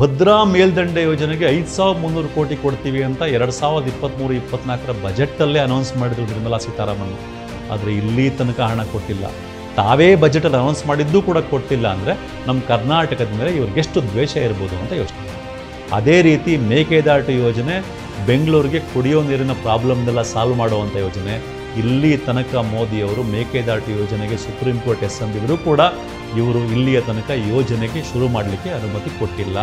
ಭದ್ರಾ ಮೇಲ್ದಂಡೆ ಯೋಜನೆಗೆ ಐದು ಸಾವಿರದ ಮುನ್ನೂರು ಕೋಟಿ ಕೊಡ್ತೀವಿ ಅಂತ ಎರಡು ಸಾವಿರದ ಇಪ್ಪತ್ತ್ಮೂರು ಇಪ್ಪತ್ನಾಲ್ಕರ ಬಜೆಟ್ಟಲ್ಲೇ ಅನೌನ್ಸ್ ಮಾಡಿದ್ರು ನಿರ್ಮಲಾ ಸೀತಾರಾಮನ್ ಆದರೆ ಇಲ್ಲಿ ತನಕ ಹಣ ಕೊಟ್ಟಿಲ್ಲ ತಾವೇ ಬಜೆಟಲ್ಲಿ ಅನೌನ್ಸ್ ಮಾಡಿದ್ದೂ ಕೂಡ ಕೊಟ್ಟಿಲ್ಲ ಅಂದರೆ ನಮ್ಮ ಕರ್ನಾಟಕದ ಮೇಲೆ ಇವ್ರಿಗೆಷ್ಟು ದ್ವೇಷ ಇರ್ಬೋದು ಅಂತ ಯೋಚನೆ ಅದೇ ರೀತಿ ಮೇಕೆದಾಟು ಯೋಜನೆ ಬೆಂಗಳೂರಿಗೆ ಕುಡಿಯೋ ನೀರಿನ ಪ್ರಾಬ್ಲಮ್ನೆಲ್ಲ ಸಾಲ್ವ್ ಮಾಡುವಂಥ ಯೋಜನೆ ಇಲ್ಲಿ ತನಕ ಮೋದಿಯವರು ಮೇಕೆದಾಟು ಯೋಜನೆಗೆ ಸುಪ್ರೀಂ ಕೋರ್ಟ್ ಎಸ್ ಎಂ ಕೂಡ ಇವರು ಇಲ್ಲಿಯ ತನಕ ಯೋಜನೆಗೆ ಶುರು ಮಾಡಲಿಕ್ಕೆ ಅನುಮತಿ ಕೊಟ್ಟಿಲ್ಲ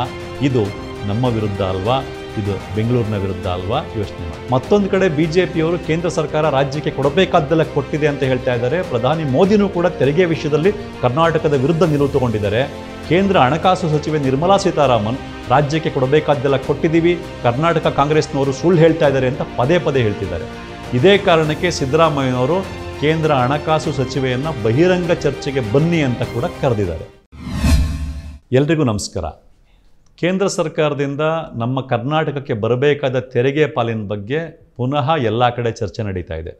ಇದು ನಮ್ಮ ವಿರುದ್ಧ ಅಲ್ವಾ ಇದು ಬೆಂಗಳೂರಿನ ವಿರುದ್ಧ ಅಲ್ವಾ ಯೋಚನೆ ಮಾಡಿ ಮತ್ತೊಂದು ಕಡೆ ಬಿ ಜೆ ಪಿಯವರು ಕೇಂದ್ರ ಸರ್ಕಾರ ರಾಜ್ಯಕ್ಕೆ ಕೊಡಬೇಕಾದ್ದೆಲ್ಲ ಕೊಟ್ಟಿದೆ ಅಂತ ಹೇಳ್ತಾ ಇದ್ದಾರೆ ಪ್ರಧಾನಿ ಮೋದಿನೂ ಕೂಡ ತೆರಿಗೆ ವಿಷಯದಲ್ಲಿ ಕರ್ನಾಟಕದ ವಿರುದ್ಧ ನಿಲುವು ತಗೊಂಡಿದ್ದಾರೆ ಕೇಂದ್ರ ಹಣಕಾಸು ಸಚಿವೆ ನಿರ್ಮಲಾ ಸೀತಾರಾಮನ್ ರಾಜ್ಯಕ್ಕೆ ಕೊಡಬೇಕಾದ್ದೆಲ್ಲ ಕೊಟ್ಟಿದ್ದೀವಿ ಕರ್ನಾಟಕ ಕಾಂಗ್ರೆಸ್ನವರು ಸುಳ್ಳು ಹೇಳ್ತಾ ಇದ್ದಾರೆ ಅಂತ ಪದೇ ಪದೇ ಹೇಳ್ತಿದ್ದಾರೆ ಇದೇ ಕಾರಣಕ್ಕೆ ಸಿದ್ದರಾಮಯ್ಯನವರು ಕೇಂದ್ರ ಹಣಕಾಸು ಸಚಿವೆಯನ್ನು ಬಹಿರಂಗ ಚರ್ಚೆಗೆ ಬನ್ನಿ ಅಂತ ಕೂಡ ಕರೆದಿದ್ದಾರೆ ಎಲ್ರಿಗೂ ನಮಸ್ಕಾರ ಕೇಂದ್ರ ಸರ್ಕಾರದಿಂದ ನಮ್ಮ ಕರ್ನಾಟಕಕ್ಕೆ ಬರಬೇಕಾದ ತೆರಿಗೆ ಪಾಲಿನ ಬಗ್ಗೆ ಪುನಃ ಎಲ್ಲ ಕಡೆ ಚರ್ಚೆ ನಡೀತಾ ಇದೆ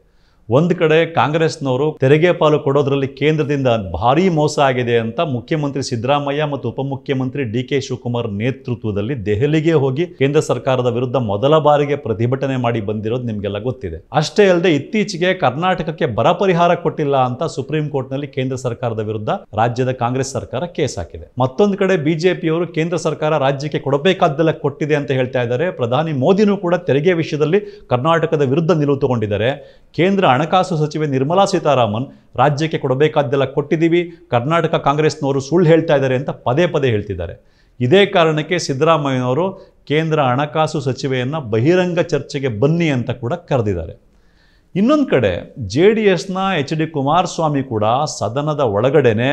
ಒಂದು ಕಡೆ ಕಾಂಗ್ರೆಸ್ನವರು ತೆರಿಗೆ ಪಾಲು ಕೊಡೋದ್ರಲ್ಲಿ ಕೇಂದ್ರದಿಂದ ಭಾರಿ ಮೋಸ ಆಗಿದೆ ಅಂತ ಮುಖ್ಯಮಂತ್ರಿ ಸಿದ್ದರಾಮಯ್ಯ ಮತ್ತು ಉಪಮುಖ್ಯಮಂತ್ರಿ ಡಿ ಕೆ ಶಿವಕುಮಾರ್ ನೇತೃತ್ವದಲ್ಲಿ ದೆಹಲಿಗೆ ಹೋಗಿ ಕೇಂದ್ರ ಸರ್ಕಾರದ ವಿರುದ್ಧ ಮೊದಲ ಬಾರಿಗೆ ಪ್ರತಿಭಟನೆ ಮಾಡಿ ಬಂದಿರೋದು ನಿಮಗೆಲ್ಲ ಗೊತ್ತಿದೆ ಅಷ್ಟೇ ಅಲ್ಲದೆ ಇತ್ತೀಚೆಗೆ ಕರ್ನಾಟಕಕ್ಕೆ ಬರ ಪರಿಹಾರ ಕೊಟ್ಟಿಲ್ಲ ಅಂತ ಸುಪ್ರೀಂ ಕೋರ್ಟ್ನಲ್ಲಿ ಕೇಂದ್ರ ಸರ್ಕಾರದ ವಿರುದ್ಧ ರಾಜ್ಯದ ಕಾಂಗ್ರೆಸ್ ಸರ್ಕಾರ ಕೇಸ್ ಹಾಕಿದೆ ಮತ್ತೊಂದು ಕಡೆ ಬಿಜೆಪಿಯವರು ಕೇಂದ್ರ ಸರ್ಕಾರ ರಾಜ್ಯಕ್ಕೆ ಕೊಡಬೇಕಾದ್ದೆಲ್ಲ ಕೊಟ್ಟಿದೆ ಅಂತ ಹೇಳ್ತಾ ಇದ್ದಾರೆ ಪ್ರಧಾನಿ ಮೋದಿನೂ ಕೂಡ ತೆರಿಗೆ ವಿಷಯದಲ್ಲಿ ಕರ್ನಾಟಕದ ವಿರುದ್ಧ ನಿಲುವು ತಗೊಂಡಿದ್ದಾರೆ ಕೇಂದ್ರ ಹಣಕಾಸು ಸಚಿವೆ ನಿರ್ಮಲಾ ಸೀತಾರಾಮನ್ ರಾಜ್ಯಕ್ಕೆ ಕೊಡಬೇಕಾದ್ದೆಲ್ಲ ಕೊಟ್ಟಿದ್ದೀವಿ ಕರ್ನಾಟಕ ಕಾಂಗ್ರೆಸ್ನವರು ಸುಳ್ಳು ಹೇಳ್ತಾ ಇದ್ದಾರೆ ಅಂತ ಪದೇ ಪದೇ ಹೇಳ್ತಿದ್ದಾರೆ ಇದೇ ಕಾರಣಕ್ಕೆ ಸಿದ್ದರಾಮಯ್ಯನವರು ಕೇಂದ್ರ ಹಣಕಾಸು ಸಚಿವೆಯನ್ನು ಬಹಿರಂಗ ಚರ್ಚೆಗೆ ಬನ್ನಿ ಅಂತ ಕೂಡ ಕರೆದಿದ್ದಾರೆ ಇನ್ನೊಂದು ಕಡೆ ಜೆ ಡಿ ಎಸ್ನ ಎಚ್ ಡಿ ಕುಮಾರಸ್ವಾಮಿ ಕೂಡ ಸದನದ ಒಳಗಡೆನೆ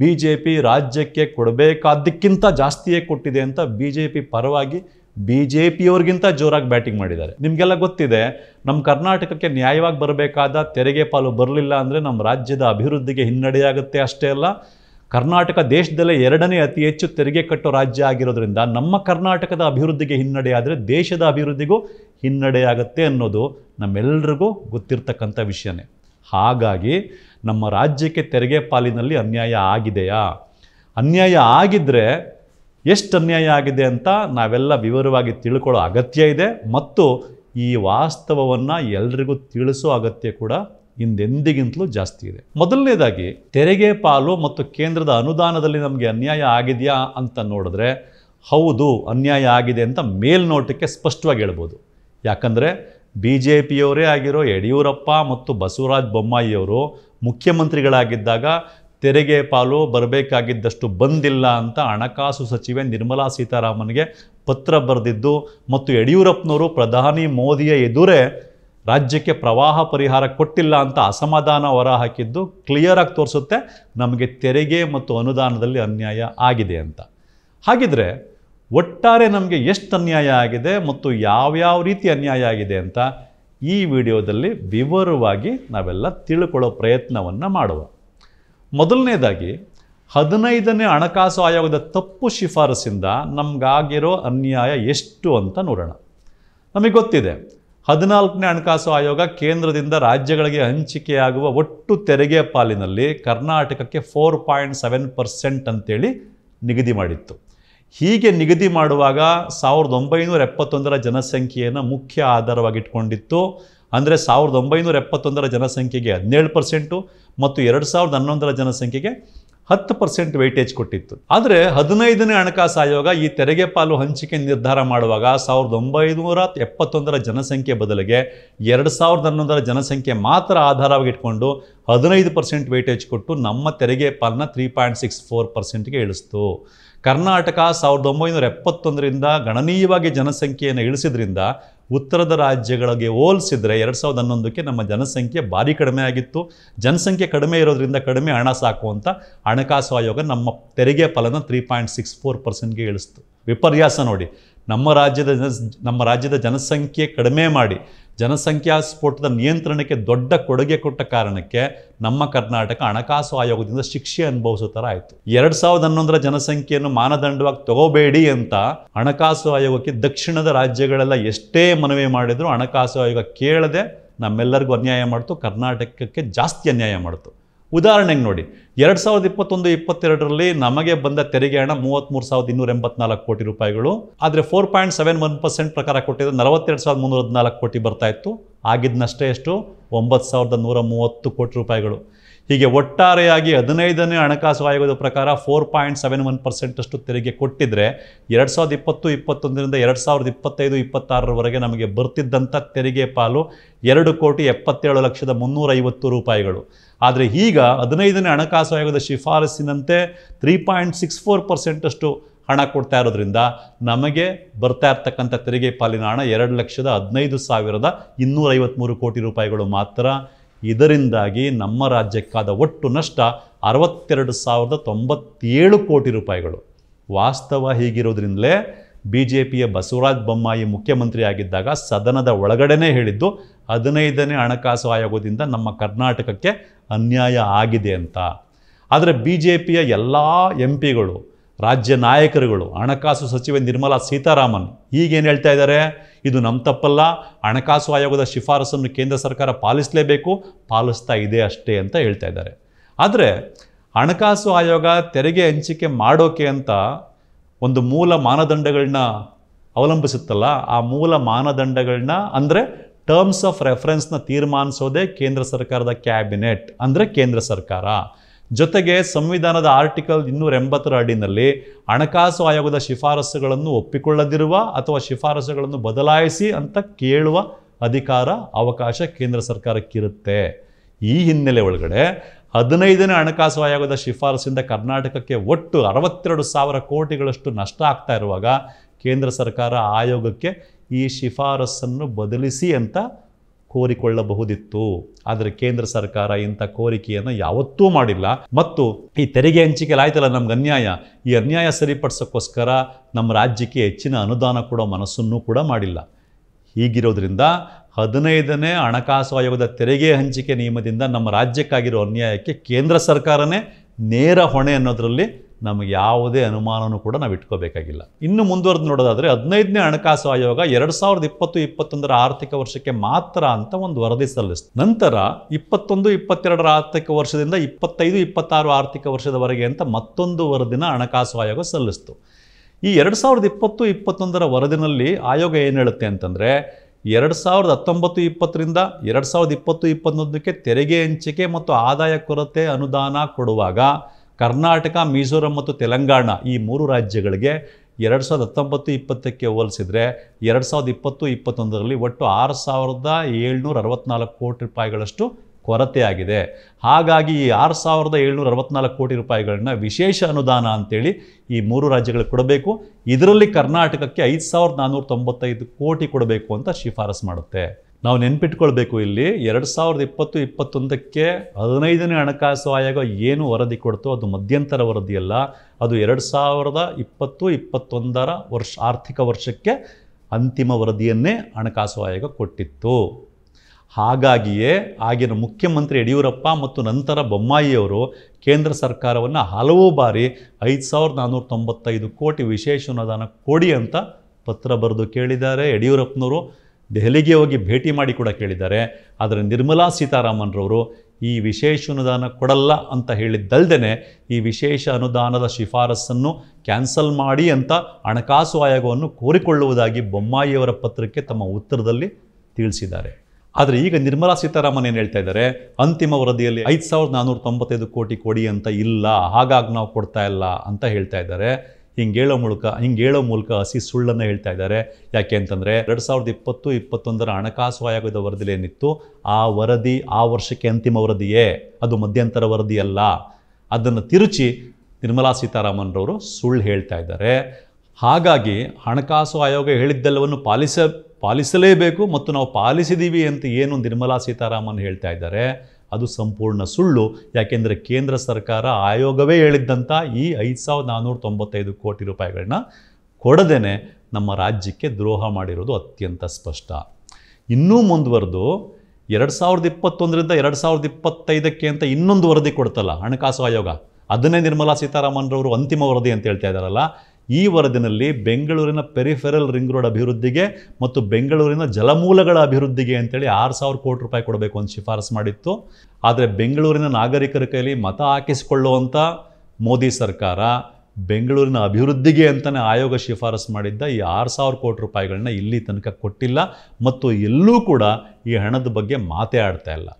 ಬಿ ಜೆ ಪಿ ರಾಜ್ಯಕ್ಕೆ ಕೊಡಬೇಕಾದಕ್ಕಿಂತ ಜಾಸ್ತಿಯೇ ಕೊಟ್ಟಿದೆ ಅಂತ ಬಿ ಜೆ ಪಿ ಪರವಾಗಿ ಬಿ ಜೆ ಪಿಯವ್ರಿಗಿಂತ ಜೋರಾಗಿ ಬ್ಯಾಟಿಂಗ್ ಮಾಡಿದ್ದಾರೆ ನಿಮಗೆಲ್ಲ ಗೊತ್ತಿದೆ ನಮ್ಮ ಕರ್ನಾಟಕಕ್ಕೆ ನ್ಯಾಯವಾಗಿ ಬರಬೇಕಾದ ತೆರಿಗೆ ಪಾಲು ಬರಲಿಲ್ಲ ಅಂದರೆ ನಮ್ಮ ರಾಜ್ಯದ ಅಭಿವೃದ್ಧಿಗೆ ಹಿನ್ನಡೆಯಾಗುತ್ತೆ ಅಷ್ಟೇ ಅಲ್ಲ ಕರ್ನಾಟಕ ದೇಶದಲ್ಲೇ ಎರಡನೇ ಅತಿ ಹೆಚ್ಚು ತೆರಿಗೆ ಕಟ್ಟೋ ರಾಜ್ಯ ಆಗಿರೋದ್ರಿಂದ ನಮ್ಮ ಕರ್ನಾಟಕದ ಅಭಿವೃದ್ಧಿಗೆ ಹಿನ್ನಡೆಯಾದರೆ ದೇಶದ ಅಭಿವೃದ್ಧಿಗೂ ಹಿನ್ನಡೆಯಾಗುತ್ತೆ ಅನ್ನೋದು ನಮ್ಮೆಲ್ಲರಿಗೂ ಗೊತ್ತಿರ್ತಕ್ಕಂಥ ವಿಷಯನೇ ಹಾಗಾಗಿ ನಮ್ಮ ರಾಜ್ಯಕ್ಕೆ ತೆರಿಗೆ ಪಾಲಿನಲ್ಲಿ ಅನ್ಯಾಯ ಆಗಿದೆಯಾ ಅನ್ಯಾಯ ಆಗಿದ್ದರೆ ಎಷ್ಟು ಅನ್ಯಾಯ ಆಗಿದೆ ಅಂತ ನಾವೆಲ್ಲ ವಿವರವಾಗಿ ತಿಳ್ಕೊಳ್ಳೋ ಅಗತ್ಯ ಇದೆ ಮತ್ತು ಈ ವಾಸ್ತವವನ್ನು ಎಲ್ರಿಗೂ ತಿಳಿಸೋ ಅಗತ್ಯ ಕೂಡ ಹಿಂದೆಂದಿಗಿಂತಲೂ ಜಾಸ್ತಿ ಇದೆ ಮೊದಲನೇದಾಗಿ ತೆರಿಗೆ ಪಾಲು ಮತ್ತು ಕೇಂದ್ರದ ಅನುದಾನದಲ್ಲಿ ನಮಗೆ ಅನ್ಯಾಯ ಆಗಿದೆಯಾ ಅಂತ ನೋಡಿದ್ರೆ ಹೌದು ಅನ್ಯಾಯ ಆಗಿದೆ ಅಂತ ಮೇಲ್ನೋಟಕ್ಕೆ ಸ್ಪಷ್ಟವಾಗಿ ಹೇಳ್ಬೋದು ಯಾಕಂದರೆ ಬಿ ಜೆ ಪಿಯವರೇ ಆಗಿರೋ ಯಡಿಯೂರಪ್ಪ ಮತ್ತು ಬಸವರಾಜ ಬೊಮ್ಮಾಯಿಯವರು ಮುಖ್ಯಮಂತ್ರಿಗಳಾಗಿದ್ದಾಗ ತೆರಿಗೆ ಪಾಲು ಬರಬೇಕಾಗಿದ್ದಷ್ಟು ಬಂದಿಲ್ಲ ಅಂತ ಹಣಕಾಸು ಸಚಿವೆ ನಿರ್ಮಲಾ ಸೀತಾರಾಮನ್ಗೆ ಪತ್ರ ಬರೆದಿದ್ದು ಮತ್ತು ಯಡಿಯೂರಪ್ಪನವರು ಪ್ರಧಾನಿ ಮೋದಿಯ ಎದುರೇ ರಾಜ್ಯಕ್ಕೆ ಪ್ರವಾಹ ಪರಿಹಾರ ಕೊಟ್ಟಿಲ್ಲ ಅಂತ ಅಸಮಾಧಾನ ಹೊರಹಾಕಿದ್ದು ಕ್ಲಿಯರಾಗಿ ತೋರಿಸುತ್ತೆ ನಮಗೆ ತೆರಿಗೆ ಮತ್ತು ಅನುದಾನದಲ್ಲಿ ಅನ್ಯಾಯ ಆಗಿದೆ ಅಂತ ಹಾಗಿದ್ರೆ ಒಟ್ಟಾರೆ ನಮಗೆ ಎಷ್ಟು ಅನ್ಯಾಯ ಆಗಿದೆ ಮತ್ತು ಯಾವ್ಯಾವ ರೀತಿ ಅನ್ಯಾಯ ಆಗಿದೆ ಅಂತ ಈ ವಿಡಿಯೋದಲ್ಲಿ ವಿವರವಾಗಿ ನಾವೆಲ್ಲ ತಿಳ್ಕೊಳ್ಳೋ ಪ್ರಯತ್ನವನ್ನು ಮಾಡುವ ಮೊದಲನೇದಾಗಿ ಹದಿನೈದನೇ ಹಣಕಾಸು ಆಯೋಗದ ತಪ್ಪು ಶಿಫಾರಸಿಂದ ನಮಗಾಗಿರೋ ಅನ್ಯಾಯ ಎಷ್ಟು ಅಂತ ನೋಡೋಣ ನಮಗೆ ಗೊತ್ತಿದೆ ಹದಿನಾಲ್ಕನೇ ಹಣಕಾಸು ಆಯೋಗ ಕೇಂದ್ರದಿಂದ ರಾಜ್ಯಗಳಿಗೆ ಹಂಚಿಕೆಯಾಗುವ ಒಟ್ಟು ತೆರಿಗೆ ಪಾಲಿನಲ್ಲಿ ಕರ್ನಾಟಕಕ್ಕೆ ಫೋರ್ ಪಾಯಿಂಟ್ ಸೆವೆನ್ ಪರ್ಸೆಂಟ್ ಅಂತೇಳಿ ನಿಗದಿ ಮಾಡಿತ್ತು ಹೀಗೆ ನಿಗದಿ ಮಾಡುವಾಗ ಸಾವಿರದ ಒಂಬೈನೂರ ಎಪ್ಪತ್ತೊಂದರ ಜನಸಂಖ್ಯೆಯನ್ನು ಮುಖ್ಯ ಆಧಾರವಾಗಿಟ್ಕೊಂಡಿತ್ತು ಅಂದರೆ ಸಾವಿರದ ಒಂಬೈನೂರ ಎಪ್ಪತ್ತೊಂದರ ಜನಸಂಖ್ಯೆಗೆ ಹದಿನೇಳು ಪರ್ಸೆಂಟು ಮತ್ತು ಎರಡು ಸಾವಿರದ ಹನ್ನೊಂದರ ಜನಸಂಖ್ಯೆಗೆ ಹತ್ತು ಪರ್ಸೆಂಟ್ ವೆಯ್ಟೇಜ್ ಕೊಟ್ಟಿತ್ತು ಆದರೆ ಹದಿನೈದನೇ ಹಣಕಾಸು ಆಯೋಗ ಈ ತೆರಿಗೆ ಪಾಲು ಹಂಚಿಕೆ ನಿರ್ಧಾರ ಮಾಡುವಾಗ ಸಾವಿರದ ಒಂಬೈನೂರ ಎಪ್ಪತ್ತೊಂದರ ಜನಸಂಖ್ಯೆ ಬದಲಿಗೆ ಎರಡು ಸಾವಿರದ ಹನ್ನೊಂದರ ಜನಸಂಖ್ಯೆ ಮಾತ್ರ ಆಧಾರವಾಗಿ ಇಟ್ಕೊಂಡು ಹದಿನೈದು ಪರ್ಸೆಂಟ್ ವೆಯ್ಟೇಜ್ ಕೊಟ್ಟು ನಮ್ಮ ತೆರಿಗೆ ಪಾಲನ್ನ ತ್ರೀ ಪಾಯಿಂಟ್ ಸಿಕ್ಸ್ ಫೋರ್ ಪರ್ಸೆಂಟ್ಗೆ ಇಳಿಸ್ತು ಕರ್ನಾಟಕ ಸಾವಿರದ ಒಂಬೈನೂರ ಎಪ್ಪತ್ತೊಂದರಿಂದ ಗಣನೀಯವಾಗಿ ಜನಸಂಖ್ಯೆಯನ್ನು ಇಳಿಸಿದ್ರಿಂದ ಉತ್ತರದ ರಾಜ್ಯಗಳಿಗೆ ಹೋಲಿಸಿದರೆ ಎರಡು ಸಾವಿರದ ಹನ್ನೊಂದಕ್ಕೆ ನಮ್ಮ ಜನಸಂಖ್ಯೆ ಭಾರಿ ಕಡಿಮೆ ಆಗಿತ್ತು ಜನಸಂಖ್ಯೆ ಕಡಿಮೆ ಇರೋದರಿಂದ ಕಡಿಮೆ ಹಣ ಸಾಕು ಅಂತ ಹಣಕಾಸು ಆಯೋಗ ನಮ್ಮ ತೆರಿಗೆ ಫಲನ ತ್ರೀ ಪಾಯಿಂಟ್ ಸಿಕ್ಸ್ ಫೋರ್ ಪರ್ಸೆಂಟ್ಗೆ ಇಳಿಸ್ತು ವಿಪರ್ಯಾಸ ನೋಡಿ ನಮ್ಮ ರಾಜ್ಯದ ಜನ ನಮ್ಮ ರಾಜ್ಯದ ಜನಸಂಖ್ಯೆ ಕಡಿಮೆ ಮಾಡಿ ಜನಸಂಖ್ಯಾ ಸ್ಫೋಟದ ನಿಯಂತ್ರಣಕ್ಕೆ ದೊಡ್ಡ ಕೊಡುಗೆ ಕೊಟ್ಟ ಕಾರಣಕ್ಕೆ ನಮ್ಮ ಕರ್ನಾಟಕ ಹಣಕಾಸು ಆಯೋಗದಿಂದ ಶಿಕ್ಷೆ ಅನುಭವಿಸೋ ಥರ ಆಯಿತು ಎರಡು ಸಾವಿರದ ಹನ್ನೊಂದರ ಜನಸಂಖ್ಯೆಯನ್ನು ಮಾನದಂಡವಾಗಿ ತಗೋಬೇಡಿ ಅಂತ ಹಣಕಾಸು ಆಯೋಗಕ್ಕೆ ದಕ್ಷಿಣದ ರಾಜ್ಯಗಳೆಲ್ಲ ಎಷ್ಟೇ ಮನವಿ ಮಾಡಿದರೂ ಹಣಕಾಸು ಆಯೋಗ ಕೇಳದೆ ನಮ್ಮೆಲ್ಲರಿಗೂ ಅನ್ಯಾಯ ಮಾಡ್ತು ಕರ್ನಾಟಕಕ್ಕೆ ಜಾಸ್ತಿ ಅನ್ಯಾಯ ಮಾಡ್ತು ಉದಾಹರಣೆಗೆ ನೋಡಿ ಎರಡು ಸಾವಿರದ ಇಪ್ಪತ್ತೊಂದು ಇಪ್ಪತ್ತೆರಡರಲ್ಲಿ ನಮಗೆ ಬಂದ ತೆರಿಗೆ ಹಣ ಮೂವತ್ತ್ಮೂರು ಸಾವಿರದ ಇನ್ನೂರ ಎಂಬತ್ನಾಲ್ಕು ಕೋಟಿ ರೂಪಾಯಿಗಳು ಆದರೆ four point seven one percent ಪ್ರಕಾರ ಕೊಟ್ಟಿದ್ದು ನಲವತ್ತೆರಡು ಸಾವಿರದ ಮುನ್ನೂರ ಹದಿನಾಲ್ಕು ಕೋಟಿ ಬರ್ತಾ ಇತ್ತು ಆಗಿದ್ದನಷ್ಟೇ ಎಷ್ಟು ಒಂಬತ್ತು ಸಾವಿರದ ನೂರ ಮೂವತ್ತು ಕೋಟಿ ರೂಪಾಯಿಗಳು ಹೀಗೆ ಒಟ್ಟಾರೆಯಾಗಿ ಹದಿನೈದನೇ ಹಣಕಾಸು ಆಯೋಗದ ಪ್ರಕಾರ ಫೋರ್ ಪಾಯಿಂಟ್ ಸೆವೆನ್ ಒನ್ ಪರ್ಸೆಂಟಷ್ಟು ತೆರಿಗೆ ಕೊಟ್ಟಿದ್ದರೆ ಎರಡು ಸಾವಿರದ ಇಪ್ಪತ್ತು ಇಪ್ಪತ್ತೊಂದರಿಂದ ಎರಡು ಸಾವಿರದ ಇಪ್ಪತ್ತೈದು ಇಪ್ಪತ್ತಾರರವರೆಗೆ ನಮಗೆ ಬರ್ತಿದ್ದಂಥ ತೆರಿಗೆ ಪಾಲು ಎರಡು ಕೋಟಿ ಎಪ್ಪತ್ತೇಳು ಲಕ್ಷದ ಮುನ್ನೂರೈವತ್ತು ರೂಪಾಯಿಗಳು ಆದರೆ ಈಗ ಹದಿನೈದನೇ ಹಣಕಾಸು ಆಯೋಗದ ಶಿಫಾರಸಿನಂತೆ ತ್ರೀ ಪಾಯಿಂಟ್ ಸಿಕ್ಸ್ ಫೋರ್ ಪರ್ಸೆಂಟಷ್ಟು ಹಣ ಕೊಡ್ತಾ ಇರೋದ್ರಿಂದ ನಮಗೆ ಬರ್ತಾ ಇರ್ತಕ್ಕಂಥ ತೆರಿಗೆ ಪಾಲಿನ ಹಣ ಎರಡು ಲಕ್ಷದ ಹದಿನೈದು ಸಾವಿರದ ಇನ್ನೂರೈವತ್ತ್ಮೂರು ಕೋಟಿ ರೂಪಾಯಿಗಳು ಮಾತ್ರ ಇದರಿಂದಾಗಿ ನಮ್ಮ ರಾಜ್ಯಕ್ಕಾದ ಒಟ್ಟು ನಷ್ಟ ಅರವತ್ತೆರಡು ಸಾವಿರದ ತೊಂಬತ್ತೇಳು ಕೋಟಿ ರೂಪಾಯಿಗಳು ವಾಸ್ತವ ಹೀಗಿರೋದ್ರಿಂದಲೇ ಬಿ ಜೆ ಪಿಯ ಬಸವರಾಜ ಬೊಮ್ಮಾಯಿ ಮುಖ್ಯಮಂತ್ರಿ ಆಗಿದ್ದಾಗ ಸದನದ ಒಳಗಡೆನೇ ಹೇಳಿದ್ದು ಹದಿನೈದನೇ ಹಣಕಾಸು ಆಯೋಗದಿಂದ ನಮ್ಮ ಕರ್ನಾಟಕಕ್ಕೆ ಅನ್ಯಾಯ ಆಗಿದೆ ಅಂತ ಆದರೆ ಬಿ ಜೆ ಪಿಯ ಎಲ್ಲ ಎಂ ಪಿಗಳು ರಾಜ್ಯ ನಾಯಕರುಗಳು ಹಣಕಾಸು ಸಚಿವೆ ನಿರ್ಮಲಾ ಸೀತಾರಾಮನ್ ಈಗೇನು ಹೇಳ್ತಾ ಇದ್ದಾರೆ ಇದು ನಮ್ಮ ತಪ್ಪಲ್ಲ ಹಣಕಾಸು ಆಯೋಗದ ಶಿಫಾರಸನ್ನು ಕೇಂದ್ರ ಸರ್ಕಾರ ಪಾಲಿಸಲೇಬೇಕು ಪಾಲಿಸ್ತಾ ಇದೆ ಅಷ್ಟೇ ಅಂತ ಹೇಳ್ತಾ ಇದ್ದಾರೆ ಆದರೆ ಹಣಕಾಸು ಆಯೋಗ ತೆರಿಗೆ ಹಂಚಿಕೆ ಮಾಡೋಕೆ ಅಂತ ಒಂದು ಮೂಲ ಮಾನದಂಡಗಳನ್ನ ಅವಲಂಬಿಸುತ್ತಲ್ಲ ಆ ಮೂಲ ಮಾನದಂಡಗಳನ್ನ ಅಂದರೆ ಟರ್ಮ್ಸ್ ಆಫ್ ರೆಫರೆನ್ಸ್ನ ತೀರ್ಮಾನಿಸೋದೇ ಕೇಂದ್ರ ಸರ್ಕಾರದ ಕ್ಯಾಬಿನೆಟ್ ಅಂದರೆ ಕೇಂದ್ರ ಸರ್ಕಾರ ಜೊತೆಗೆ ಸಂವಿಧಾನದ ಆರ್ಟಿಕಲ್ ಇನ್ನೂರ ಎಂಬತ್ತರ ಅಡಿನಲ್ಲಿ ಹಣಕಾಸು ಆಯೋಗದ ಶಿಫಾರಸುಗಳನ್ನು ಒಪ್ಪಿಕೊಳ್ಳದಿರುವ ಅಥವಾ ಶಿಫಾರಸುಗಳನ್ನು ಬದಲಾಯಿಸಿ ಅಂತ ಕೇಳುವ ಅಧಿಕಾರ ಅವಕಾಶ ಕೇಂದ್ರ ಸರ್ಕಾರಕ್ಕಿರುತ್ತೆ ಈ ಹಿನ್ನೆಲೆ ಒಳಗಡೆ ಹದಿನೈದನೇ ಹಣಕಾಸು ಆಯೋಗದ ಶಿಫಾರಸಿಂದ ಕರ್ನಾಟಕಕ್ಕೆ ಒಟ್ಟು ಅರವತ್ತೆರಡು ಸಾವಿರ ಕೋಟಿಗಳಷ್ಟು ನಷ್ಟ ಆಗ್ತಾ ಇರುವಾಗ ಕೇಂದ್ರ ಸರ್ಕಾರ ಆಯೋಗಕ್ಕೆ ಈ ಶಿಫಾರಸನ್ನು ಬದಲಿಸಿ ಅಂತ ಕೋರಿಕೊಳ್ಳಬಹುದಿತ್ತು ಆದರೆ ಕೇಂದ್ರ ಸರ್ಕಾರ ಇಂಥ ಕೋರಿಕೆಯನ್ನು ಯಾವತ್ತೂ ಮಾಡಿಲ್ಲ ಮತ್ತು ಈ ತೆರಿಗೆ ಹಂಚಿಕೆಯಲ್ಲಿ ಆಯ್ತಲ್ಲ ನಮ್ಗೆ ಅನ್ಯಾಯ ಈ ಅನ್ಯಾಯ ಸರಿಪಡಿಸೋಕ್ಕೋಸ್ಕರ ನಮ್ಮ ರಾಜ್ಯಕ್ಕೆ ಹೆಚ್ಚಿನ ಅನುದಾನ ಕೊಡೋ ಮನಸ್ಸನ್ನು ಕೂಡ ಮಾಡಿಲ್ಲ ಹೀಗಿರೋದ್ರಿಂದ ಹದಿನೈದನೇ ಹಣಕಾಸು ಆಯೋಗದ ತೆರಿಗೆ ಹಂಚಿಕೆ ನಿಯಮದಿಂದ ನಮ್ಮ ರಾಜ್ಯಕ್ಕಾಗಿರೋ ಅನ್ಯಾಯಕ್ಕೆ ಕೇಂದ್ರ ಸರ್ಕಾರನೇ ನೇರ ಹೊಣೆ ಅನ್ನೋದರಲ್ಲಿ ನಮಗೆ ಯಾವುದೇ ಅನುಮಾನವೂ ಕೂಡ ನಾವು ಇಟ್ಕೋಬೇಕಾಗಿಲ್ಲ ಇನ್ನು ಮುಂದುವರೆದು ನೋಡೋದಾದರೆ ಹದಿನೈದನೇ ಹಣಕಾಸು ಆಯೋಗ ಎರಡು ಸಾವಿರದ ಇಪ್ಪತ್ತು ಇಪ್ಪತ್ತೊಂದರ ಆರ್ಥಿಕ ವರ್ಷಕ್ಕೆ ಮಾತ್ರ ಅಂತ ಒಂದು ವರದಿ ಸಲ್ಲಿಸ್ತು ನಂತರ ಇಪ್ಪತ್ತೊಂದು ಇಪ್ಪತ್ತೆರಡರ ಆರ್ಥಿಕ ವರ್ಷದಿಂದ ಇಪ್ಪತ್ತೈದು ಇಪ್ಪತ್ತಾರು ಆರ್ಥಿಕ ವರ್ಷದವರೆಗೆ ಅಂತ ಮತ್ತೊಂದು ವರದಿನ ಹಣಕಾಸು ಆಯೋಗ ಸಲ್ಲಿಸ್ತು ಈ ಎರಡು ಸಾವಿರದ ಇಪ್ಪತ್ತು ಇಪ್ಪತ್ತೊಂದರ ವರದಿನಲ್ಲಿ ಆಯೋಗ ಏನು ಹೇಳುತ್ತೆ ಅಂತಂದರೆ ಎರಡು ಸಾವಿರದ ಹತ್ತೊಂಬತ್ತು ಇಪ್ಪತ್ತರಿಂದ ಎರಡು ಸಾವಿರದ ಇಪ್ಪತ್ತು ಇಪ್ಪತ್ತೊಂದಕ್ಕೆ ತೆರಿಗೆ ಹಂಚಿಕೆ ಮತ್ತು ಆದಾಯ ಕೊರತೆ ಅನುದಾನ ಕೊಡುವಾಗ ಕರ್ನಾಟಕ ಮಿಝೋರಂ ಮತ್ತು ತೆಲಂಗಾಣ ಈ ಮೂರು ರಾಜ್ಯಗಳಿಗೆ ಎರಡು ಸಾವಿರದ ಹತ್ತೊಂಬತ್ತು ಇಪ್ಪತ್ತಕ್ಕೆ ಹೋಲಿಸಿದರೆ ಎರಡು ಸಾವಿರದ ಇಪ್ಪತ್ತು ಇಪ್ಪತ್ತೊಂದರಲ್ಲಿ ಒಟ್ಟು ಆರು ಸಾವಿರದ ಏಳ್ನೂರ ಅರವತ್ತ್ನಾಲ್ಕು ಕೋಟಿ ರೂಪಾಯಿಗಳಷ್ಟು ಕೊರತೆಯಾಗಿದೆ ಹಾಗಾಗಿ ಈ ಆರು ಸಾವಿರದ ಏಳ್ನೂರ ಅರವತ್ನಾಲ್ಕು ಕೋಟಿ ರೂಪಾಯಿಗಳನ್ನ ವಿಶೇಷ ಅನುದಾನ ಅಂತೇಳಿ ಈ ಮೂರು ರಾಜ್ಯಗಳಿಗೆ ಕೊಡಬೇಕು ಇದರಲ್ಲಿ ಕರ್ನಾಟಕಕ್ಕೆ ಐದು ಸಾವಿರದ ನಾನ್ನೂರ ತೊಂಬತ್ತೈದು ಕೋಟಿ ಕೊಡಬೇಕು ಅಂತ ಶಿಫಾರಸು ಮಾಡುತ್ತೆ ನಾವು ನೆನ್ಪಿಟ್ಕೊಳ್ಬೇಕು ಇಲ್ಲಿ ಎರಡು ಸಾವಿರದ ಇಪ್ಪತ್ತು ಇಪ್ಪತ್ತೊಂದಕ್ಕೆ ಹದಿನೈದನೇ ಹಣಕಾಸು ಆಯೋಗ ಏನು ವರದಿ ಕೊಡ್ತೋ ಅದು ಮಧ್ಯಂತರ ವರದಿಯಲ್ಲ ಅದು ಎರಡು ಸಾವಿರದ ಇಪ್ಪತ್ತು ಇಪ್ಪತ್ತೊಂದರ ವರ್ಷ ಆರ್ಥಿಕ ವರ್ಷಕ್ಕೆ ಅಂತಿಮ ವರದಿಯನ್ನೇ ಹಣಕಾಸು ಆಯೋಗ ಕೊಟ್ಟಿತ್ತು ಹಾಗಾಗಿಯೇ ಆಗಿನ ಮುಖ್ಯಮಂತ್ರಿ ಯಡಿಯೂರಪ್ಪ ಮತ್ತು ನಂತರ ಬೊಮ್ಮಾಯಿಯವರು ಕೇಂದ್ರ ಸರ್ಕಾರವನ್ನು ಹಲವು ಬಾರಿ ಐದು ಸಾವಿರದ ನಾನ್ನೂರ ತೊಂಬತ್ತೈದು ಕೋಟಿ ವಿಶೇಷ ಅನುದಾನ ಕೊಡಿ ಅಂತ ಪತ್ರ ಬರೆದು ಕೇಳಿದ್ದಾರೆ ಯಡಿಯೂರಪ್ಪನವರು ದೆಹಲಿಗೆ ಹೋಗಿ ಭೇಟಿ ಮಾಡಿ ಕೂಡ ಕೇಳಿದ್ದಾರೆ ಆದರೆ ನಿರ್ಮಲಾ ಸೀತಾರಾಮನ್ರವರು ಈ ವಿಶೇಷ ಅನುದಾನ ಕೊಡಲ್ಲ ಅಂತ ಹೇಳಿದ್ದಲ್ದೇ ಈ ವಿಶೇಷ ಅನುದಾನದ ಶಿಫಾರಸನ್ನು ಕ್ಯಾನ್ಸಲ್ ಮಾಡಿ ಅಂತ ಹಣಕಾಸು ಆಯೋಗವನ್ನು ಕೋರಿಕೊಳ್ಳುವುದಾಗಿ ಬೊಮ್ಮಾಯಿಯವರ ಪತ್ರಕ್ಕೆ ತಮ್ಮ ಉತ್ತರದಲ್ಲಿ ತಿಳಿಸಿದ್ದಾರೆ ಆದರೆ ಈಗ ನಿರ್ಮಲಾ ಸೀತಾರಾಮನ್ ಏನು ಹೇಳ್ತಾ ಇದ್ದಾರೆ ಅಂತಿಮ ವರದಿಯಲ್ಲಿ ಐದು ಸಾವಿರದ ನಾನ್ನೂರ ತೊಂಬತ್ತೈದು ಕೋಟಿ ಕೊಡಿ ಅಂತ ಇಲ್ಲ ಹಾಗಾಗಿ ನಾವು ಕೊಡ್ತಾ ಇಲ್ಲ ಅಂತ ಹೇಳ್ತಾ ಇದ್ದಾರೆ ಹಿಂಗೆ ಹೇಳೋ ಮೂಲಕ ಹಿಂಗೆ ಹೇಳೋ ಮೂಲಕ ಹಸಿ ಸುಳ್ಳನ್ನು ಹೇಳ್ತಾ ಇದ್ದಾರೆ ಯಾಕೆ ಅಂತಂದರೆ ಎರಡು ಸಾವಿರದ ಇಪ್ಪತ್ತು ಇಪ್ಪತ್ತೊಂದರ ಹಣಕಾಸು ಆಯೋಗದ ವರದಿಲಿ ಏನಿತ್ತು ಆ ವರದಿ ಆ ವರ್ಷಕ್ಕೆ ಅಂತಿಮ ವರದಿಯೇ ಅದು ಮಧ್ಯಂತರ ವರದಿಯಲ್ಲ ಅದನ್ನು ತಿರುಚಿ ನಿರ್ಮಲಾ ಸೀತಾರಾಮನ್ರವರು ಸುಳ್ಳು ಹೇಳ್ತಾ ಇದ್ದಾರೆ ಹಾಗಾಗಿ ಹಣಕಾಸು ಆಯೋಗ ಹೇಳಿದ್ದೆಲ್ಲವನ್ನು ಪಾಲಿಸ ಪಾಲಿಸಲೇಬೇಕು ಮತ್ತು ನಾವು ಪಾಲಿಸಿದ್ದೀವಿ ಅಂತ ಏನು ನಿರ್ಮಲಾ ಸೀತಾರಾಮನ್ ಹೇಳ್ತಾ ಇದ್ದಾರೆ ಅದು ಸಂಪೂರ್ಣ ಸುಳ್ಳು ಯಾಕೆಂದರೆ ಕೇಂದ್ರ ಸರ್ಕಾರ ಆಯೋಗವೇ ಹೇಳಿದ್ದಂಥ ಈ ಐದು ಸಾವಿರದ ನಾನ್ನೂರ ತೊಂಬತ್ತೈದು ಕೋಟಿ ರೂಪಾಯಿಗಳನ್ನ ಕೊಡದೇನೆ ನಮ್ಮ ರಾಜ್ಯಕ್ಕೆ ದ್ರೋಹ ಮಾಡಿರೋದು ಅತ್ಯಂತ ಸ್ಪಷ್ಟ ಇನ್ನೂ ಮುಂದುವರೆದು ಎರಡು ಸಾವಿರದ ಇಪ್ಪತ್ತೊಂದರಿಂದ ಎರಡು ಸಾವಿರದ ಇಪ್ಪತ್ತೈದಕ್ಕೆ ಅಂತ ಇನ್ನೊಂದು ವರದಿ ಕೊಡ್ತಲ್ಲ ಹಣಕಾಸು ಆಯೋಗ ಅದನ್ನೇ ನಿರ್ಮಲಾ ಸೀತಾರಾಮನ್ರವರು ಅಂತಿಮ ವರದಿ ಅಂತ ಹೇಳ್ತಾ ಇದ್ದಾರಲ್ಲ ಈ ವರದಿನಲ್ಲಿ ಬೆಂಗಳೂರಿನ ಪೆರಿಫೆರಲ್ ರಿಂಗ್ ರೋಡ್ ಅಭಿವೃದ್ಧಿಗೆ ಮತ್ತು ಬೆಂಗಳೂರಿನ ಜಲಮೂಲಗಳ ಅಭಿವೃದ್ಧಿಗೆ ಅಂತೇಳಿ ಆರು ಸಾವಿರ ಕೋಟಿ ರೂಪಾಯಿ ಕೊಡಬೇಕು ಅಂತ ಶಿಫಾರಸು ಮಾಡಿತ್ತು ಆದರೆ ಬೆಂಗಳೂರಿನ ನಾಗರಿಕರ ಕೈಲಿ ಮತ ಹಾಕಿಸಿಕೊಳ್ಳುವಂಥ ಮೋದಿ ಸರ್ಕಾರ ಬೆಂಗಳೂರಿನ ಅಭಿವೃದ್ಧಿಗೆ ಅಂತಲೇ ಆಯೋಗ ಶಿಫಾರಸು ಮಾಡಿದ್ದ ಈ ಆರು ಸಾವಿರ ಕೋಟಿ ರೂಪಾಯಿಗಳನ್ನ ಇಲ್ಲಿ ತನಕ ಕೊಟ್ಟಿಲ್ಲ ಮತ್ತು ಎಲ್ಲೂ ಕೂಡ ಈ ಹಣದ ಬಗ್ಗೆ ಮಾತೇ ಆಡ್ತಾ ಇಲ್ಲ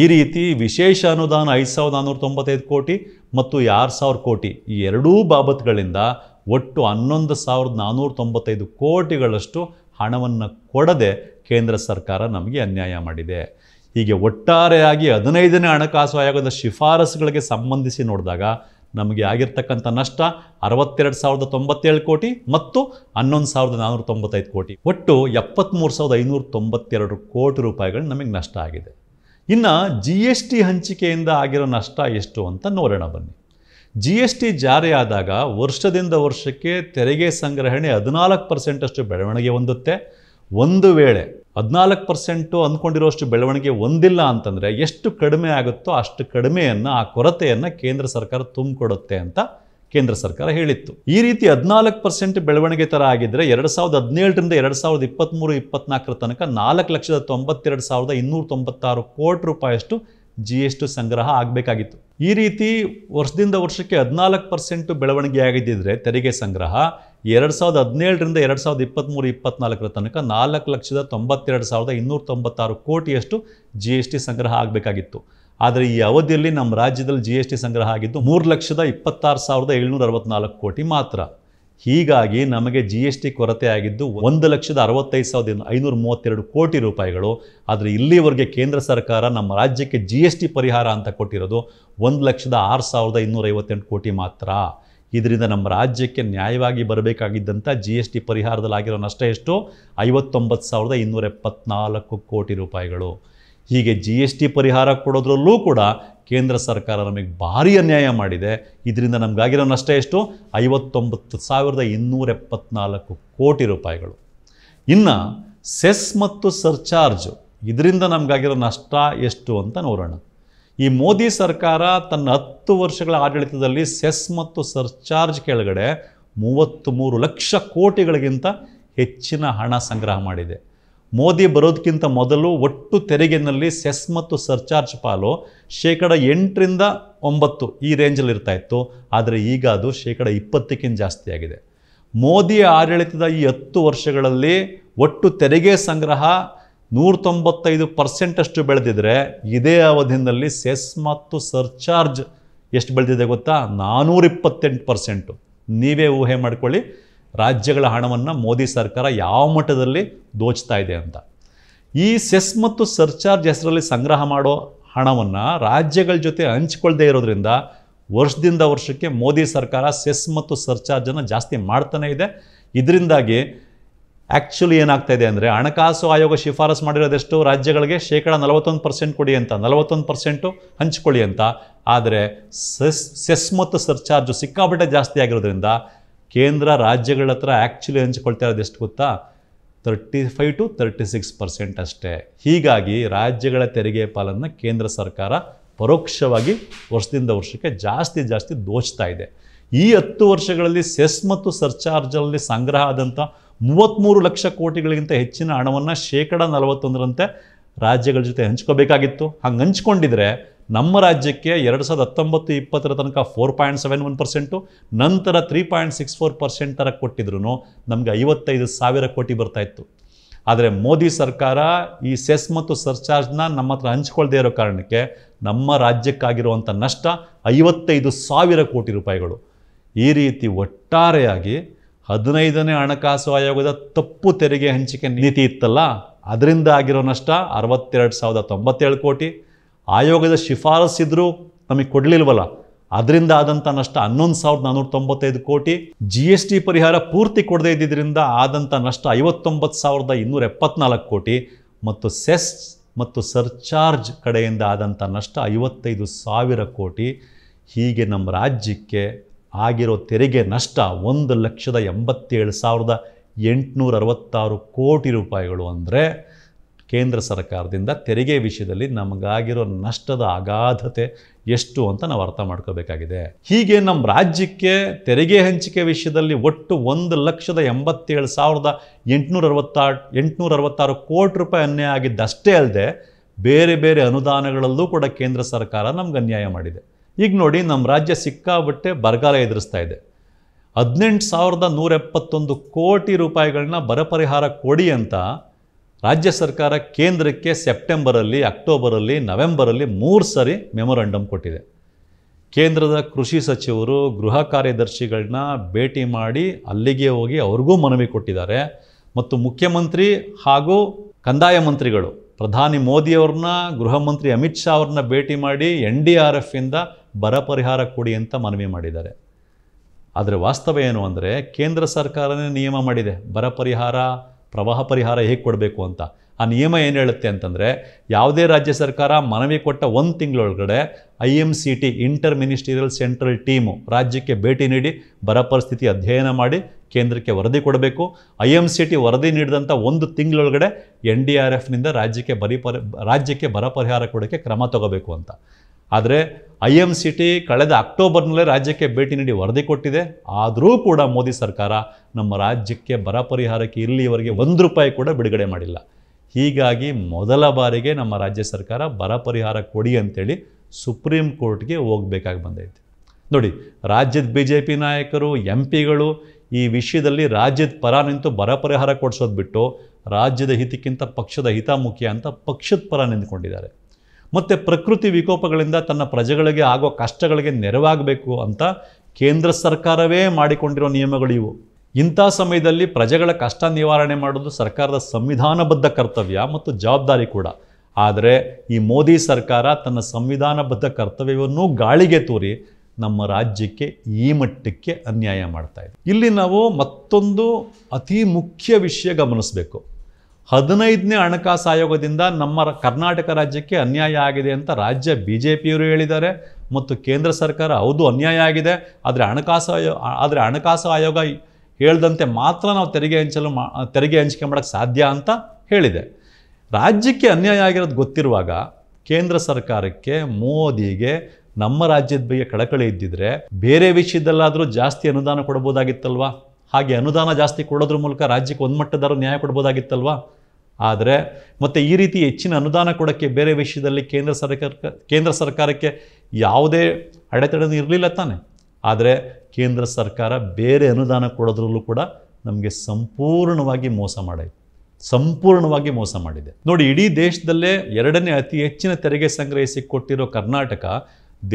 ಈ ರೀತಿ ವಿಶೇಷ ಅನುದಾನ ಐದು ಸಾವಿರದ ನಾನ್ನೂರ ತೊಂಬತ್ತೈದು ಕೋಟಿ ಮತ್ತು ಆರು ಸಾವಿರ ಕೋಟಿ ಈ ಎರಡೂ ಬಾಬತ್ಗಳಿಂದ ಒಟ್ಟು ಹನ್ನೊಂದು ಸಾವಿರದ ನಾನ್ನೂರ ತೊಂಬತ್ತೈದು ಕೋಟಿಗಳಷ್ಟು ಹಣವನ್ನು ಕೊಡದೆ ಕೇಂದ್ರ ಸರ್ಕಾರ ನಮಗೆ ಅನ್ಯಾಯ ಮಾಡಿದೆ ಹೀಗೆ ಒಟ್ಟಾರೆಯಾಗಿ ಹದಿನೈದನೇ ಹಣಕಾಸು ಆಯೋಗದ ಶಿಫಾರಸುಗಳಿಗೆ ಸಂಬಂಧಿಸಿ ನೋಡಿದಾಗ ನಮಗೆ ಆಗಿರ್ತಕ್ಕಂಥ ನಷ್ಟ ಅರವತ್ತೆರಡು ಸಾವಿರದ ತೊಂಬತ್ತೇಳು ಕೋಟಿ ಮತ್ತು ಹನ್ನೊಂದು ಸಾವಿರದ ನಾನ್ನೂರ ತೊಂಬತ್ತೈದು ಕೋಟಿ ಒಟ್ಟು ಎಪ್ಪತ್ತ್ಮೂರು ಸಾವಿರದ ಐನೂರ ತೊಂಬತ್ತೆರಡು ಕೋಟಿ ರೂಪಾಯಿಗಳು ನಮಗೆ ನಷ್ಟ ಆಗಿದೆ ಇನ್ನು ಜಿ ಎಸ್ ಟಿ ಹಂಚಿಕೆಯಿಂದ ಆಗಿರೋ ನಷ್ಟ ಎಷ್ಟು ಅಂತ ನೋಡೋಣ ಬನ್ನಿ ಜಿ ಎಸ್ ಟಿ ಜಾರಿಯಾದಾಗ ವರ್ಷದಿಂದ ವರ್ಷಕ್ಕೆ ತೆರಿಗೆ ಸಂಗ್ರಹಣೆ ಹದಿನಾಲ್ಕು ಪರ್ಸೆಂಟಷ್ಟು ಬೆಳವಣಿಗೆ ಹೊಂದುತ್ತೆ ಒಂದು ವೇಳೆ ಹದಿನಾಲ್ಕು ಪರ್ಸೆಂಟು ಅಂದ್ಕೊಂಡಿರೋಷ್ಟು ಬೆಳವಣಿಗೆ ಹೊಂದಿಲ್ಲ ಅಂತಂದರೆ ಎಷ್ಟು ಕಡಿಮೆ ಆಗುತ್ತೋ ಅಷ್ಟು ಕಡಿಮೆಯನ್ನು ಆ ಕೊರತೆಯನ್ನು ಕೇಂದ್ರ ಸರ್ಕಾರ ತುಂಬಿಕೊಡುತ್ತೆ ಅಂತ ಕೇಂದ್ರ ಸರ್ಕಾರ ಹೇಳಿತ್ತು ಈ ರೀತಿ ಹದಿನಾಲ್ಕು ಪರ್ಸೆಂಟ್ ಬೆಳವಣಿಗೆ ಥರ ಆಗಿದ್ದರೆ ಎರಡು ಸಾವಿರದ ಹದಿನೇಳರಿಂದ ಎರಡು ಸಾವಿರದ ಇಪ್ಪತ್ತ್ಮೂರು ಇಪ್ಪತ್ತ್ನಾಲ್ಕರ ತನಕ ನಾಲ್ಕು ಲಕ್ಷದ ತೊಂಬತ್ತೆರಡು ಸಾವಿರದ ಇನ್ನೂರ ತೊಂಬತ್ತಾರು ಕೋಟಿ ರೂಪಾಯಿಯಷ್ಟು ಜಿ ಎಸ್ ಟಿ ಸಂಗ್ರಹ ಆಗಬೇಕಾಗಿತ್ತು ಈ ರೀತಿ ವರ್ಷದಿಂದ ವರ್ಷಕ್ಕೆ ಹದಿನಾಲ್ಕು ಪರ್ಸೆಂಟು ಬೆಳವಣಿಗೆ ಆಗಿದ್ದಿದ್ರೆ ತೆರಿಗೆ ಸಂಗ್ರಹ ಎರಡು ಸಾವಿರದ ಹದಿನೇಳರಿಂದ ಎರಡು ಸಾವಿರದ ಇಪ್ಪತ್ತ್ಮೂರು ಇಪ್ಪತ್ನಾಲ್ಕರ ತನಕ ನಾಲ್ಕು ಲಕ್ಷದ ತೊಂಬತ್ತೆರಡು ಸಾವಿರದ ಇನ್ನೂರ ತೊಂಬತ್ತಾರು ಕೋಟಿಯಷ್ಟು ಜಿ ಎಸ್ ಟಿ ಸಂಗ್ರಹ ಆಗಬೇಕಾಗಿತ್ತು ಆದರೆ ಈ ಅವಧಿಯಲ್ಲಿ ನಮ್ಮ ರಾಜ್ಯದಲ್ಲಿ ಜಿ ಎಸ್ ಟಿ ಸಂಗ್ರಹ ಆಗಿದ್ದು ಮೂರು ಲಕ್ಷದ ಇಪ್ಪತ್ತಾರು ಸಾವಿರದ ಏಳ್ನೂರ ಅರವತ್ನಾಲ್ಕು ಕೋಟಿ ಮಾತ್ರ ಹೀಗಾಗಿ ನಮಗೆ ಜಿ ಎಸ್ ಟಿ ಕೊರತೆ ಆಗಿದ್ದು ಒಂದು ಲಕ್ಷದ ಅರವತ್ತೈದು ಸಾವಿರದ ಐನೂರ ಮೂವತ್ತೆರಡು ಕೋಟಿ ರೂಪಾಯಿಗಳು ಆದರೆ ಇಲ್ಲಿವರೆಗೆ ಕೇಂದ್ರ ಸರ್ಕಾರ ನಮ್ಮ ರಾಜ್ಯಕ್ಕೆ ಜಿ ಎಸ್ ಟಿ ಪರಿಹಾರ ಅಂತ ಕೊಟ್ಟಿರೋದು ಒಂದು ಲಕ್ಷದ ಆರು ಸಾವಿರದ ಇನ್ನೂರ ಐವತ್ತೆಂಟು ಕೋಟಿ ಮಾತ್ರ ಇದರಿಂದ ನಮ್ಮ ರಾಜ್ಯಕ್ಕೆ ನ್ಯಾಯವಾಗಿ ಬರಬೇಕಾಗಿದ್ದಂಥ ಜಿ ಎಸ್ ಟಿ ಪರಿಹಾರದಲ್ಲಾಗಿರೋ ನಷ್ಟ ಎಷ್ಟು ಐವತ್ತೊಂಬತ್ತು ಸಾವಿರದ ಇನ್ನೂರ ಎಪ್ಪತ್ನಾಲ್ಕು ಕೋಟಿ ರೂಪಾಯಿಗಳು ಹೀಗೆ ಜಿ ಎಸ್ ಟಿ ಪರಿಹಾರ ಕೊಡೋದ್ರಲ್ಲೂ ಕೂಡ ಕೇಂದ್ರ ಸರ್ಕಾರ ನಮಗೆ ಭಾರಿ ಅನ್ಯಾಯ ಮಾಡಿದೆ ಇದರಿಂದ ನಮಗಾಗಿರೋ ನಷ್ಟ ಎಷ್ಟು ಐವತ್ತೊಂಬತ್ತು ಸಾವಿರದ ಇನ್ನೂರ ಎಪ್ಪತ್ನಾಲ್ಕು ಕೋಟಿ ರೂಪಾಯಿಗಳು ಇನ್ನು ಸೆಸ್ ಮತ್ತು ಸರ್ಚಾರ್ಜ್ ಇದರಿಂದ ನಮಗಾಗಿರೋ ನಷ್ಟ ಎಷ್ಟು ಅಂತ ನೋಡೋಣ ಈ ಮೋದಿ ಸರ್ಕಾರ ತನ್ನ ಹತ್ತು ವರ್ಷಗಳ ಆಡಳಿತದಲ್ಲಿ ಸೆಸ್ ಮತ್ತು ಸರ್ಚಾರ್ಜ್ ಕೆಳಗಡೆ ಮೂವತ್ತ್ಮೂರು ಲಕ್ಷ ಕೋಟಿಗಳಿಗಿಂತ ಹೆಚ್ಚಿನ ಹಣ ಸಂಗ್ರಹ ಮಾಡಿದೆ ಮೋದಿ ಬರೋದಕ್ಕಿಂತ ಮೊದಲು ಒಟ್ಟು ತೆರಿಗೆನಲ್ಲಿ ಸೆಸ್ ಮತ್ತು ಸರ್ಚಾರ್ಜ್ ಪಾಲು ಶೇಕಡ ಎಂಟರಿಂದ ಒಂಬತ್ತು ಈ ರೇಂಜಲ್ಲಿ ಇತ್ತು ಆದರೆ ಈಗ ಅದು ಶೇಕಡ ಇಪ್ಪತ್ತಕ್ಕಿಂತ ಜಾಸ್ತಿ ಆಗಿದೆ ಮೋದಿ ಆಡಳಿತದ ಈ ಹತ್ತು ವರ್ಷಗಳಲ್ಲಿ ಒಟ್ಟು ತೆರಿಗೆ ಸಂಗ್ರಹ ನೂರ ತೊಂಬತ್ತೈದು ಪರ್ಸೆಂಟಷ್ಟು ಬೆಳೆದಿದ್ರೆ ಇದೇ ಅವಧಿಯಲ್ಲಿ ಸೆಸ್ ಮತ್ತು ಸರ್ಚಾರ್ಜ್ ಎಷ್ಟು ಬೆಳೆದಿದೆ ಗೊತ್ತಾ ಇಪ್ಪತ್ತೆಂಟು ಪರ್ಸೆಂಟು ನೀವೇ ಊಹೆ ಮಾಡ್ಕೊಳ್ಳಿ ರಾಜ್ಯಗಳ ಹಣವನ್ನು ಮೋದಿ ಸರ್ಕಾರ ಯಾವ ಮಟ್ಟದಲ್ಲಿ ದೋಚ್ತಾ ಇದೆ ಅಂತ ಈ ಸೆಸ್ ಮತ್ತು ಸರ್ಚಾರ್ಜ್ ಹೆಸರಲ್ಲಿ ಸಂಗ್ರಹ ಮಾಡೋ ಹಣವನ್ನು ರಾಜ್ಯಗಳ ಜೊತೆ ಹಂಚಿಕೊಳ್ಳದೆ ಇರೋದ್ರಿಂದ ವರ್ಷದಿಂದ ವರ್ಷಕ್ಕೆ ಮೋದಿ ಸರ್ಕಾರ ಸೆಸ್ ಮತ್ತು ಸರ್ಚಾರ್ಜನ್ನು ಜಾಸ್ತಿ ಮಾಡ್ತಾನೇ ಇದೆ ಇದರಿಂದಾಗಿ ಆ್ಯಕ್ಚುಲಿ ಏನಾಗ್ತಾ ಇದೆ ಅಂದರೆ ಹಣಕಾಸು ಆಯೋಗ ಶಿಫಾರಸು ಮಾಡಿರೋದೆಷ್ಟು ರಾಜ್ಯಗಳಿಗೆ ಶೇಕಡ ನಲವತ್ತೊಂದು ಪರ್ಸೆಂಟ್ ಕೊಡಿ ಅಂತ ನಲವತ್ತೊಂದು ಪರ್ಸೆಂಟು ಹಂಚಿಕೊಳ್ಳಿ ಅಂತ ಆದರೆ ಸೆಸ್ ಸೆಸ್ ಮತ್ತು ಸರ್ಚಾರ್ಜು ಸಿಕ್ಕಾಬಿಟ್ಟೆ ಜಾಸ್ತಿ ಆಗಿರೋದ್ರಿಂದ ಕೇಂದ್ರ ರಾಜ್ಯಗಳ ಹತ್ರ ಆ್ಯಕ್ಚುಲಿ ಹಂಚಿಕೊಳ್ತಾ ಇರೋದು ಎಷ್ಟು ಗೊತ್ತಾ thirty five to thirty six percent ಅಷ್ಟೇ ಹೀಗಾಗಿ ರಾಜ್ಯಗಳ ತೆರಿಗೆ ಪಾಲನ್ನು ಕೇಂದ್ರ ಸರ್ಕಾರ ಪರೋಕ್ಷವಾಗಿ ವರ್ಷದಿಂದ ವರ್ಷಕ್ಕೆ ಜಾಸ್ತಿ ಜಾಸ್ತಿ ದೋಚ್ತಾ ಇದೆ ಈ ಹತ್ತು ವರ್ಷಗಳಲ್ಲಿ ಸೆಸ್ ಮತ್ತು ಸರ್ಚಾರ್ಜಲ್ಲಿ ಸಂಗ್ರಹ ಆದಂಥ ಮೂವತ್ತ್ಮೂರು ಲಕ್ಷ ಕೋಟಿಗಳಿಗಿಂತ ಹೆಚ್ಚಿನ ಹಣವನ್ನು ಶೇಕಡ ನಲವತ್ತೊಂದರಂತೆ ರಾಜ್ಯಗಳ ಜೊತೆ ಹಂಚ್ಕೋಬೇಕಾಗಿತ್ತು ಹಂಗೆ ಹಂಚ್ಕೊಂಡಿದ್ರೆ ನಮ್ಮ ರಾಜ್ಯಕ್ಕೆ ಎರಡು ಸಾವಿರದ ಹತ್ತೊಂಬತ್ತು ಇಪ್ಪತ್ತರ ತನಕ four point seven one percent ನಂತರ three point six four percent ಥರ ಕೊಟ್ಟಿದ್ರು ನಮಗೆ ಐವತ್ತೈದು ಸಾವಿರ ಕೋಟಿ ಬರ್ತಾ ಇತ್ತು ಆದರೆ ಮೋದಿ ಸರ್ಕಾರ ಈ ಸೆಸ್ ಮತ್ತು ಸರ್ಚಾರ್ಜ್ನ ನಮ್ಮ ಹತ್ರ ಹಂಚ್ಕೊಳ್ಳದೇ ಇರೋ ಕಾರಣಕ್ಕೆ ನಮ್ಮ ರಾಜ್ಯಕ್ಕಾಗಿರುವಂಥ ನಷ್ಟ ಐವತ್ತೈದು ಸಾವಿರ ಕೋಟಿ ರೂಪಾಯಿಗಳು ಈ ರೀತಿ ಒಟ್ಟಾರೆಯಾಗಿ ಹದಿನೈದನೇ ಹಣಕಾಸು ಆಯೋಗದ ತಪ್ಪು ತೆರಿಗೆ ಹಂಚಿಕೆ ನೀತಿ ಇತ್ತಲ್ಲ ಅದರಿಂದ ಆಗಿರೋ ನಷ್ಟ ಅರವತ್ತೆರಡು ಸಾವಿರದ ತೊಂಬತ್ತೇಳು ಕೋಟಿ ಆಯೋಗದ ಶಿಫಾರಸ್ಸಿದ್ರು ನಮಗೆ ಕೊಡಲಿಲ್ವಲ್ಲ ಅದರಿಂದ ಆದಂಥ ನಷ್ಟ ಹನ್ನೊಂದು ಸಾವಿರದ ನಾನ್ನೂರ ತೊಂಬತ್ತೈದು ಕೋಟಿ ಜಿ ಎಸ್ ಟಿ ಪರಿಹಾರ ಪೂರ್ತಿ ಕೊಡದೇ ಇದ್ದಿದ್ದರಿಂದ ಆದಂಥ ನಷ್ಟ ಐವತ್ತೊಂಬತ್ತು ಸಾವಿರದ ಇನ್ನೂರ ಎಪ್ಪತ್ನಾಲ್ಕು ಕೋಟಿ ಮತ್ತು ಸೆಸ್ ಮತ್ತು ಸರ್ಚಾರ್ಜ್ ಕಡೆಯಿಂದ ಆದಂಥ ನಷ್ಟ ಐವತ್ತೈದು ಸಾವಿರ ಕೋಟಿ ಹೀಗೆ ನಮ್ಮ ರಾಜ್ಯಕ್ಕೆ ಆಗಿರೋ ತೆರಿಗೆ ನಷ್ಟ ಒಂದು ಲಕ್ಷದ ಎಂಬತ್ತೇಳು ಸಾವಿರದ ಎಂಟುನೂರ ಅರವತ್ತಾರು ಕೋಟಿ ರೂಪಾಯಿಗಳು ಅಂದರೆ ಕೇಂದ್ರ ಸರ್ಕಾರದಿಂದ ತೆರಿಗೆ ವಿಷಯದಲ್ಲಿ ನಮಗಾಗಿರೋ ನಷ್ಟದ ಅಗಾಧತೆ ಎಷ್ಟು ಅಂತ ನಾವು ಅರ್ಥ ಮಾಡ್ಕೋಬೇಕಾಗಿದೆ ಹೀಗೆ ನಮ್ಮ ರಾಜ್ಯಕ್ಕೆ ತೆರಿಗೆ ಹಂಚಿಕೆ ವಿಷಯದಲ್ಲಿ ಒಟ್ಟು ಒಂದು ಲಕ್ಷದ ಎಂಬತ್ತೇಳು ಸಾವಿರದ ಎಂಟುನೂರ ಅರವತ್ತಾರು ಎಂಟುನೂರ ಅರವತ್ತಾರು ಕೋಟಿ ರೂಪಾಯಿ ಅನ್ಯಾಯ ಆಗಿದ್ದಷ್ಟೇ ಅಲ್ಲದೆ ಬೇರೆ ಬೇರೆ ಅನುದಾನಗಳಲ್ಲೂ ಕೂಡ ಕೇಂದ್ರ ಸರ್ಕಾರ ನಮ್ಗೆ ಅನ್ಯಾಯ ಮಾಡಿದೆ ಈಗ ನೋಡಿ ನಮ್ಮ ರಾಜ್ಯ ಸಿಕ್ಕಾಬಟ್ಟೆ ಬರಗಾಲ ಎದುರಿಸ್ತಾ ಇದೆ ಹದಿನೆಂಟು ಸಾವಿರದ ನೂರ ಎಪ್ಪತ್ತೊಂದು ಕೋಟಿ ರೂಪಾಯಿಗಳನ್ನ ಬರ ಪರಿಹಾರ ಕೊಡಿ ಅಂತ ರಾಜ್ಯ ಸರ್ಕಾರ ಕೇಂದ್ರಕ್ಕೆ ಸೆಪ್ಟೆಂಬರಲ್ಲಿ ಅಕ್ಟೋಬರಲ್ಲಿ ನವೆಂಬರಲ್ಲಿ ಮೂರು ಸರಿ ಮೆಮೊರಂಡಮ್ ಕೊಟ್ಟಿದೆ ಕೇಂದ್ರದ ಕೃಷಿ ಸಚಿವರು ಗೃಹ ಕಾರ್ಯದರ್ಶಿಗಳನ್ನ ಭೇಟಿ ಮಾಡಿ ಅಲ್ಲಿಗೆ ಹೋಗಿ ಅವ್ರಿಗೂ ಮನವಿ ಕೊಟ್ಟಿದ್ದಾರೆ ಮತ್ತು ಮುಖ್ಯಮಂತ್ರಿ ಹಾಗೂ ಕಂದಾಯ ಮಂತ್ರಿಗಳು ಪ್ರಧಾನಿ ಮೋದಿಯವ್ರನ್ನ ಗೃಹ ಮಂತ್ರಿ ಅಮಿತ್ ಶಾ ಅವ್ರನ್ನ ಭೇಟಿ ಮಾಡಿ ಎನ್ ಡಿ ಆರ್ ಎಫಿಂದ ಬರ ಪರಿಹಾರ ಕೊಡಿ ಅಂತ ಮನವಿ ಮಾಡಿದ್ದಾರೆ ಆದರೆ ವಾಸ್ತವ ಏನು ಅಂದರೆ ಕೇಂದ್ರ ಸರ್ಕಾರನೇ ನಿಯಮ ಮಾಡಿದೆ ಬರ ಪರಿಹಾರ ಪ್ರವಾಹ ಪರಿಹಾರ ಹೇಗೆ ಕೊಡಬೇಕು ಅಂತ ಆ ನಿಯಮ ಏನು ಹೇಳುತ್ತೆ ಅಂತಂದರೆ ಯಾವುದೇ ರಾಜ್ಯ ಸರ್ಕಾರ ಮನವಿ ಕೊಟ್ಟ ಒಂದು ತಿಂಗಳೊಳಗಡೆ I M C T inter ministerial central team ರಾಜ್ಯಕ್ಕೆ ಭೇಟಿ ನೀಡಿ ಬರ ಪರಿಸ್ಥಿತಿ ಅಧ್ಯಯನ ಮಾಡಿ ಕೇಂದ್ರಕ್ಕೆ ವರದಿ ಕೊಡಬೇಕು ಐ ಎಮ್ ಸಿ ಟಿ ವರದಿ ನೀಡಿದಂಥ ಒಂದು ತಿಂಗಳೊಳಗಡೆ ಎನ್ ಡಿ ಆರ್ ಎಫ್ನಿಂದ ರಾಜ್ಯಕ್ಕೆ ಬರಿ ಪರಿ ರಾಜ್ಯಕ್ಕೆ ಬರ ಪರಿಹಾರ ಕೊಡೋಕ್ಕೆ ಕ್ರಮ ತಗೋಬೇಕು ಅಂತ ಆದರೆ ಐ ಎಮ್ ಸಿ ಟಿ ಕಳೆದ ಅಕ್ಟೋಬರ್ನಲ್ಲೇ ರಾಜ್ಯಕ್ಕೆ ಭೇಟಿ ನೀಡಿ ವರದಿ ಕೊಟ್ಟಿದೆ ಆದರೂ ಕೂಡ ಮೋದಿ ಸರ್ಕಾರ ನಮ್ಮ ರಾಜ್ಯಕ್ಕೆ ಬರ ಪರಿಹಾರಕ್ಕೆ ಇಲ್ಲಿಯವರೆಗೆ ಒಂದು ರೂಪಾಯಿ ಕೂಡ ಬಿಡುಗಡೆ ಮಾಡಿಲ್ಲ ಹೀಗಾಗಿ ಮೊದಲ ಬಾರಿಗೆ ನಮ್ಮ ರಾಜ್ಯ ಸರ್ಕಾರ ಬರ ಪರಿಹಾರ ಕೊಡಿ ಅಂತೇಳಿ ಸುಪ್ರೀಂ ಕೋರ್ಟ್ಗೆ ಹೋಗಬೇಕಾಗಿ ಬಂದೈತೆ ನೋಡಿ ರಾಜ್ಯದ ಬಿ ಜೆ ಪಿ ನಾಯಕರು ಎಂ ಪಿಗಳು ಈ ವಿಷಯದಲ್ಲಿ ರಾಜ್ಯದ ಪರ ನಿಂತು ಬರ ಪರಿಹಾರ ಕೊಡಿಸೋದು ಬಿಟ್ಟು ರಾಜ್ಯದ ಹಿತಕ್ಕಿಂತ ಪಕ್ಷದ ಹಿತ ಮುಖ್ಯ ಅಂತ ಪಕ್ಷದ ಪರ ನಿಂತ್ಕೊಂಡಿದ್ದಾರೆ ಮತ್ತು ಪ್ರಕೃತಿ ವಿಕೋಪಗಳಿಂದ ತನ್ನ ಪ್ರಜೆಗಳಿಗೆ ಆಗೋ ಕಷ್ಟಗಳಿಗೆ ನೆರವಾಗಬೇಕು ಅಂತ ಕೇಂದ್ರ ಸರ್ಕಾರವೇ ಮಾಡಿಕೊಂಡಿರೋ ನಿಯಮಗಳಿವು ಇಂಥ ಸಮಯದಲ್ಲಿ ಪ್ರಜೆಗಳ ಕಷ್ಟ ನಿವಾರಣೆ ಮಾಡೋದು ಸರ್ಕಾರದ ಸಂವಿಧಾನಬದ್ಧ ಕರ್ತವ್ಯ ಮತ್ತು ಜವಾಬ್ದಾರಿ ಕೂಡ ಆದರೆ ಈ ಮೋದಿ ಸರ್ಕಾರ ತನ್ನ ಸಂವಿಧಾನಬದ್ಧ ಕರ್ತವ್ಯವನ್ನು ಗಾಳಿಗೆ ತೂರಿ ನಮ್ಮ ರಾಜ್ಯಕ್ಕೆ ಈ ಮಟ್ಟಕ್ಕೆ ಅನ್ಯಾಯ ಮಾಡ್ತಾ ಇದೆ ಇಲ್ಲಿ ನಾವು ಮತ್ತೊಂದು ಅತಿ ಮುಖ್ಯ ವಿಷಯ ಗಮನಿಸಬೇಕು ಹದಿನೈದನೇ ಹಣಕಾಸು ಆಯೋಗದಿಂದ ನಮ್ಮ ಕರ್ನಾಟಕ ರಾಜ್ಯಕ್ಕೆ ಅನ್ಯಾಯ ಆಗಿದೆ ಅಂತ ರಾಜ್ಯ ಬಿ ಜೆ ಪಿಯವರು ಹೇಳಿದ್ದಾರೆ ಮತ್ತು ಕೇಂದ್ರ ಸರ್ಕಾರ ಹೌದು ಅನ್ಯಾಯ ಆಗಿದೆ ಆದರೆ ಹಣಕಾಸು ಆಯೋ ಆದರೆ ಹಣಕಾಸು ಆಯೋಗ ಹೇಳ್ದಂತೆ ಮಾತ್ರ ನಾವು ತೆರಿಗೆ ಹಂಚಲು ಮಾ ತೆರಿಗೆ ಹಂಚಿಕೆ ಮಾಡೋಕ್ಕೆ ಸಾಧ್ಯ ಅಂತ ಹೇಳಿದೆ ರಾಜ್ಯಕ್ಕೆ ಅನ್ಯಾಯ ಆಗಿರೋದು ಗೊತ್ತಿರುವಾಗ ಕೇಂದ್ರ ಸರ್ಕಾರಕ್ಕೆ ಮೋದಿಗೆ ನಮ್ಮ ರಾಜ್ಯದ ಬಗ್ಗೆ ಕಳಕಳಿ ಇದ್ದಿದ್ರೆ ಬೇರೆ ವಿಷಯದಲ್ಲಾದರೂ ಜಾಸ್ತಿ ಅನುದಾನ ಕೊಡ್ಬೋದಾಗಿತ್ತಲ್ವಾ ಹಾಗೆ ಅನುದಾನ ಜಾಸ್ತಿ ಕೊಡೋದ್ರ ಮೂಲಕ ರಾಜ್ಯಕ್ಕೆ ಒಂದು ಮಟ್ಟದಾರು ನ್ಯಾಯ ಕೊಡ್ಬೋದಾಗಿತ್ತಲ್ವಾ ಆದರೆ ಮತ್ತು ಈ ರೀತಿ ಹೆಚ್ಚಿನ ಅನುದಾನ ಕೊಡೋಕ್ಕೆ ಬೇರೆ ವಿಷಯದಲ್ಲಿ ಕೇಂದ್ರ ಸರ್ಕಾರ ಕೇಂದ್ರ ಸರ್ಕಾರಕ್ಕೆ ಯಾವುದೇ ಅಡೆತಡೆನೂ ಇರಲಿಲ್ಲ ತಾನೆ ಆದರೆ ಕೇಂದ್ರ ಸರ್ಕಾರ ಬೇರೆ ಅನುದಾನ ಕೊಡೋದ್ರಲ್ಲೂ ಕೂಡ ನಮಗೆ ಸಂಪೂರ್ಣವಾಗಿ ಮೋಸ ಮಾಡಿದೆ ಸಂಪೂರ್ಣವಾಗಿ ಮೋಸ ಮಾಡಿದೆ ನೋಡಿ ಇಡೀ ದೇಶದಲ್ಲೇ ಎರಡನೇ ಅತಿ ಹೆಚ್ಚಿನ ತೆರಿಗೆ ಸಂಗ್ರಹಿಸಿ ಕೊಟ್ಟಿರೋ ಕರ್ನಾಟಕ